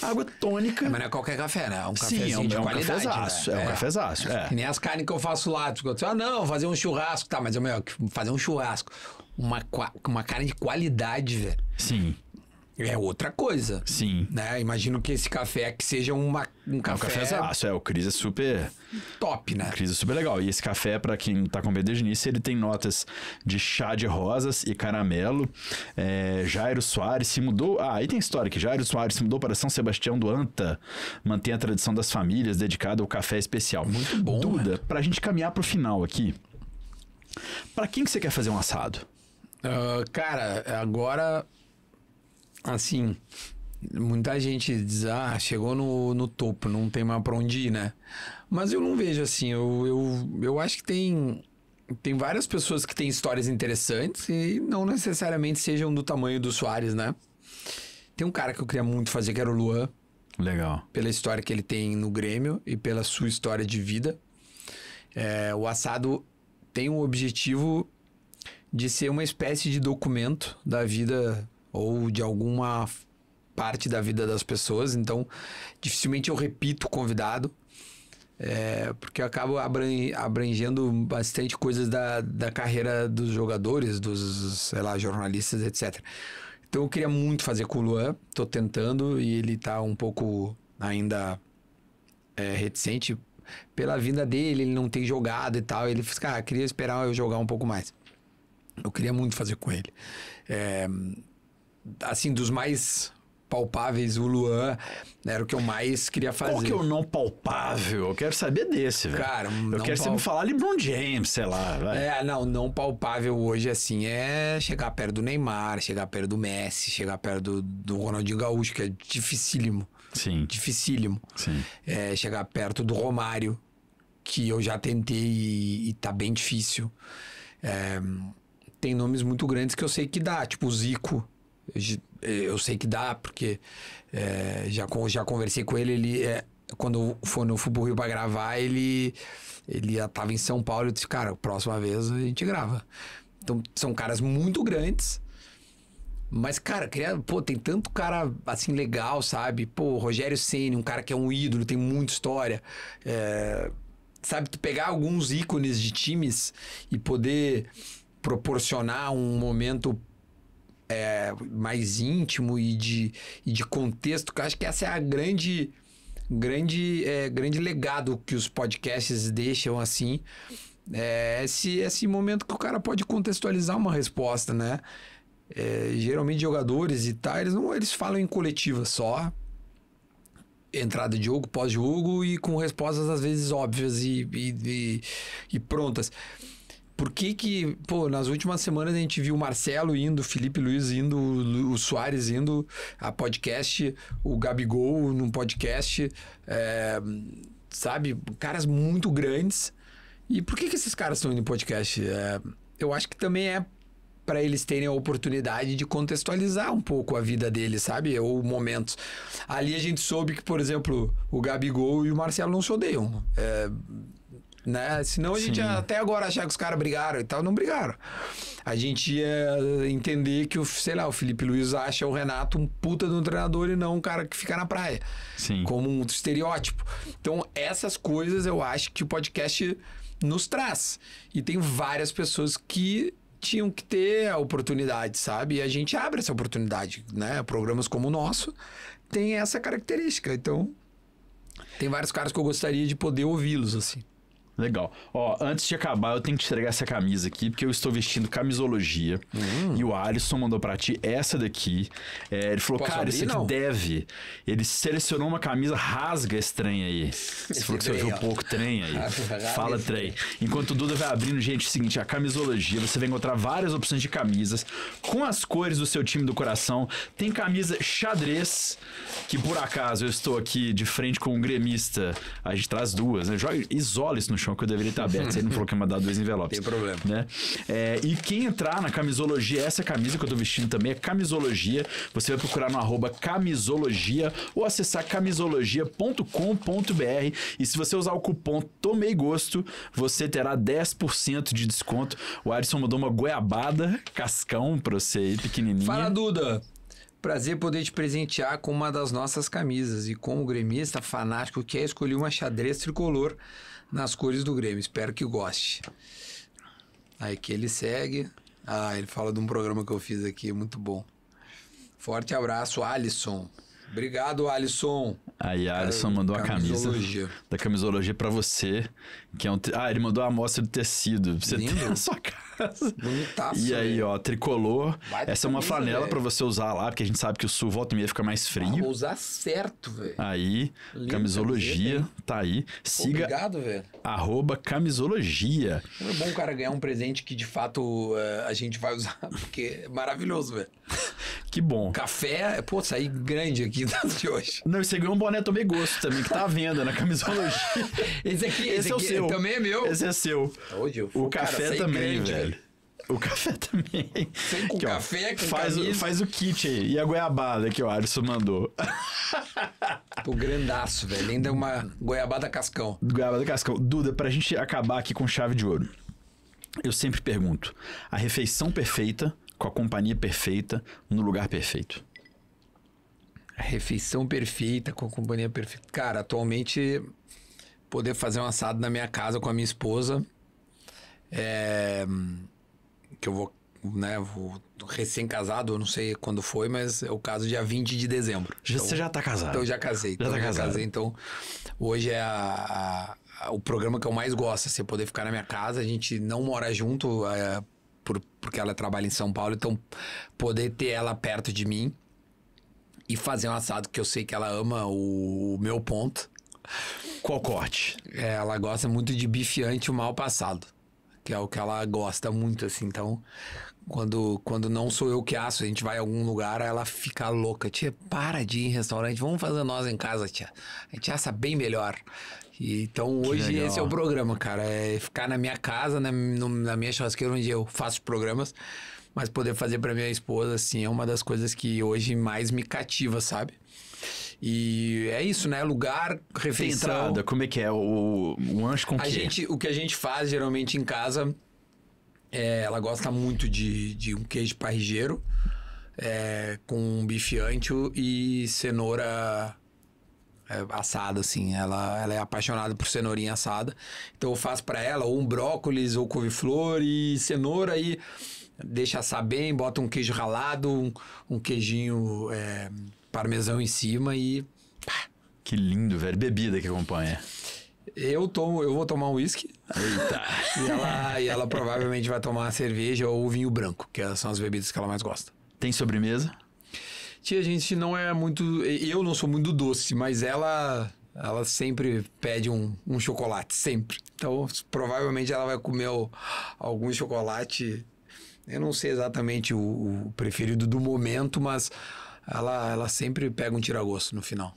água tônica. É, mas não é qualquer café, né? É um cafezinho Sim, é um, de é um qualidade. Cafezaço, né? É um cafezaço. É. é. Que nem as carnes que eu faço lá. Tipo, ah, não, fazer um churrasco. Tá, mas é melhor fazer um churrasco. Uma, uma carne de qualidade, velho. Sim. É outra coisa. Sim. Né? Imagino que esse café é que seja uma, um café. É um cafezaço, é. O Cris é super. Top, né? O Cris é super legal. E esse café, para quem tá com desde o início, ele tem notas de chá de rosas e caramelo. É, Jairo Soares se mudou. Ah, aí tem história que Jairo Soares se mudou para São Sebastião do Anta. Mantém a tradição das famílias dedicada ao café especial. Muito bom. Duda, né? pra gente caminhar pro final aqui. Para quem que você quer fazer um assado? Uh, cara, agora assim, muita gente diz, ah, chegou no, no topo, não tem mais pra onde ir, né? Mas eu não vejo assim, eu, eu, eu acho que tem, tem várias pessoas que têm histórias interessantes e não necessariamente sejam do tamanho do Soares, né? Tem um cara que eu queria muito fazer, que era o Luan. Legal. Pela história que ele tem no Grêmio e pela sua história de vida. É, o assado tem o objetivo de ser uma espécie de documento da vida ou de alguma parte da vida das pessoas. Então, dificilmente eu repito convidado, é, porque eu acabo abrangendo bastante coisas da, da carreira dos jogadores, dos, sei lá, jornalistas, etc. Então, eu queria muito fazer com o Luan, tô tentando e ele tá um pouco ainda é, reticente pela vinda dele, ele não tem jogado e tal. Ele fez, cara, ah, queria esperar eu jogar um pouco mais. Eu queria muito fazer com ele. É, assim, dos mais palpáveis, o Luan era o que eu mais queria fazer. Qual que é o não palpável? Eu quero saber desse, velho. Cara, eu quero pal... falar LeBron James, sei lá. Vai. É, não, não palpável hoje, assim, é chegar perto do Neymar, chegar perto do Messi, chegar perto do, do Ronaldinho Gaúcho, que é dificílimo. Sim. Dificílimo. Sim. É, chegar perto do Romário, que eu já tentei e, e tá bem difícil. É, tem nomes muito grandes que eu sei que dá, tipo o Zico eu sei que dá, porque é, já, já conversei com ele, ele é, quando for no Fubu Rio pra gravar, ele, ele já tava em São Paulo, eu disse, cara, próxima vez a gente grava. Então, são caras muito grandes, mas, cara, queria, pô, tem tanto cara assim legal, sabe? Pô, Rogério Senna, um cara que é um ídolo, tem muita história. É, sabe, tu pegar alguns ícones de times e poder proporcionar um momento é, mais íntimo e de, e de contexto, que eu acho que essa é a grande grande é, grande legado que os podcasts deixam assim é esse esse momento que o cara pode contextualizar uma resposta né é, geralmente jogadores e tal eles não eles falam em coletiva só entrada de jogo pós jogo e com respostas às vezes óbvias e, e, e, e prontas por que que, pô, nas últimas semanas a gente viu o Marcelo indo, o Felipe Luiz indo, o Soares indo a podcast, o Gabigol num podcast, é, sabe? Caras muito grandes. E por que que esses caras estão indo em podcast? É, eu acho que também é para eles terem a oportunidade de contextualizar um pouco a vida deles, sabe? Ou momentos. Ali a gente soube que, por exemplo, o Gabigol e o Marcelo não se odeiam. É, né? Senão a gente ia até agora achar que os caras brigaram e tal, não brigaram. A gente ia entender que, o, sei lá, o Felipe Luiz acha o Renato um puta de um treinador e não um cara que fica na praia. Sim. Como um estereótipo. Então, essas coisas eu acho que o podcast nos traz. E tem várias pessoas que tinham que ter a oportunidade, sabe? E a gente abre essa oportunidade, né? Programas como o nosso tem essa característica. Então, tem vários caras que eu gostaria de poder ouvi-los, assim. Legal. Ó, antes de acabar, eu tenho que te entregar essa camisa aqui, porque eu estou vestindo camisologia. Uhum. E o Alisson mandou para ti essa daqui. É, ele falou, Posso cara, isso aqui não? deve. Ele selecionou uma camisa, rasga estranha aí. Você falou que você ouviu pouco trem aí. Fala trem. Enquanto o Duda vai abrindo, gente, é o seguinte, a camisologia, você vai encontrar várias opções de camisas com as cores do seu time do coração. Tem camisa xadrez, que por acaso eu estou aqui de frente com um gremista. A gente traz duas, né? Joga, isola isso no chão então, que eu deveria estar aberta. Você não falou que ia mandar dois envelopes. Tem problema. Né? É, e quem entrar na camisologia, essa é camisa que eu estou vestindo também é camisologia. Você vai procurar no arroba camisologia ou acessar camisologia.com.br. E se você usar o cupom Tomei Gosto, você terá 10% de desconto. O Adson mandou uma goiabada, cascão pra você aí, pequenininha. Fala, Duda! Prazer poder te presentear com uma das nossas camisas. E como gremista fanático que é, escolher uma xadrez tricolor nas cores do Grêmio. Espero que goste. Aí que ele segue. Ah, ele fala de um programa que eu fiz aqui, muito bom. Forte abraço, Alisson. Obrigado, Alisson. Aí, Alisson mandou a camisa da camisologia para você, que é um ah, ele mandou a amostra do tecido. você Lindo. ter a sua cara. Bonitaço, e aí, ó, tricolor. Essa é uma flanela para você usar lá, porque a gente sabe que o sul volta e meia fica mais frio. Ah, vou usar certo, velho. Aí, Lindo camisologia, camiseta, tá aí. Siga. Obrigado, velho. Arroba camisologia. É bom o cara ganhar um presente que de fato eh, a gente vai usar, porque é maravilhoso, velho. Que bom. Café, pô, saí grande aqui de hoje. Não, você ganhou um boné Tomei Gosto também, que tá à venda na camisologia. esse aqui, esse, esse é o seu. Também é meu. Esse é seu. Hoje eu fui, o café cara, também, velho. O café também. Sim, aqui, o ó, com faz, O, faz o kit aí. E a goiabada que o Alisson mandou. o grandaço, velho. Ainda é uma goiabada cascão. Goiabada cascão. Duda, pra gente acabar aqui com chave de ouro. Eu sempre pergunto: a refeição perfeita, com a companhia perfeita, no lugar perfeito? A refeição perfeita, com a companhia perfeita. Cara, atualmente poder fazer um assado na minha casa com a minha esposa. É que eu vou, né, vou recém-casado, eu não sei quando foi, mas é o caso dia 20 de dezembro. Já, então, você já tá casado. Então eu já casei. Já tá então, tá já casado. Casei, então hoje é a, a, o programa que eu mais gosto, você assim, é poder ficar na minha casa, a gente não mora junto, é, por, porque ela trabalha em São Paulo, então poder ter ela perto de mim e fazer um assado que eu sei que ela ama o, o meu ponto. Qual corte? É, ela gosta muito de bife o mal passado que é o que ela gosta muito, assim. Então, quando, quando não sou eu que aço, a gente vai a algum lugar, ela fica louca. Tia, para de ir em restaurante, vamos fazer nós em casa, tia. A gente assa bem melhor. E, então, hoje esse é o programa, cara. É ficar na minha casa, na, no, na minha churrasqueira, onde eu faço programas. Mas poder fazer para minha esposa, assim, é uma das coisas que hoje mais me cativa, sabe? E é isso, né? Lugar, refeição. entrada, como é que é? O, o anjo com a que gente O que a gente faz geralmente em casa, é, ela gosta muito de, de um queijo parrigeiro, é, com bife ancho e cenoura é, assada, assim. Ela, ela é apaixonada por cenourinha assada. Então eu faço para ela ou um brócolis, ou couve-flor e cenoura e deixa assar bem, bota um queijo ralado, um, um queijinho... É, parmesão em cima e. Pá. Que lindo, velho. Bebida que acompanha. Eu tomo, eu vou tomar um uísque. Eita! e, ela, e ela provavelmente vai tomar cerveja ou vinho branco, que são as bebidas que ela mais gosta. Tem sobremesa? Tia, a gente não é muito. Eu não sou muito doce, mas ela. Ela sempre pede um, um chocolate, sempre. Então, provavelmente ela vai comer o, algum chocolate eu não sei exatamente o, o, preferido do momento, mas ela, ela sempre pega um tiragosto no final.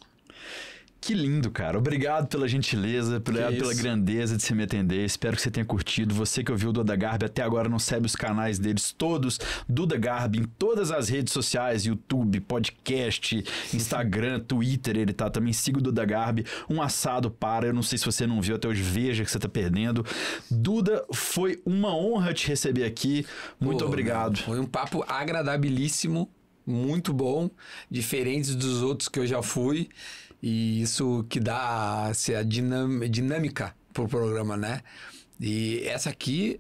Que lindo, cara. Obrigado pela gentileza, pela, pela grandeza de você me atender. Espero que você tenha curtido. Você que ouviu o Duda Garbi até agora não segue os canais deles todos. Duda Garbi em todas as redes sociais, YouTube, podcast, Instagram, Twitter, ele tá também. Siga o Duda Garbi. Um assado para. Eu não sei se você não viu até hoje. Veja que você tá perdendo. Duda, foi uma honra te receber aqui. Muito Pô, obrigado. Foi um papo agradabilíssimo muito bom, diferentes dos outros que eu já fui, e isso que dá assim, a dinâmica pro programa, né? E essa aqui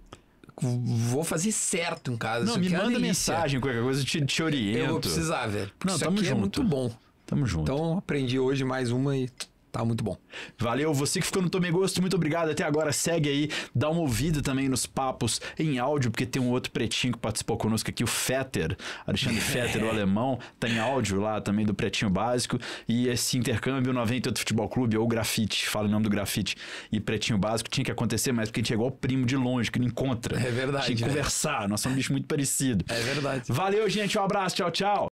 vou fazer certo em casa. Não, me é manda é mensagem, qualquer coisa, eu te, te oriento. Eu vou precisar, velho. Não, isso tamo é junto. é muito bom. Tamo junto. Então aprendi hoje mais uma e Tá muito bom. Valeu, você que ficou no Tome Gosto, muito obrigado até agora. Segue aí, dá uma ouvida também nos papos em áudio, porque tem um outro pretinho que participou conosco aqui, o Fetter, Alexandre Fetter, o alemão, tá em áudio lá também do Pretinho Básico. E esse intercâmbio 98 Futebol Clube, ou Grafite, fala o nome do Grafite, e Pretinho Básico, tinha que acontecer mais, porque a gente é igual primo de longe, que não encontra. É verdade. Tinha que é. conversar, nós somos um bicho muito parecido. É verdade. Valeu, gente, um abraço, tchau, tchau.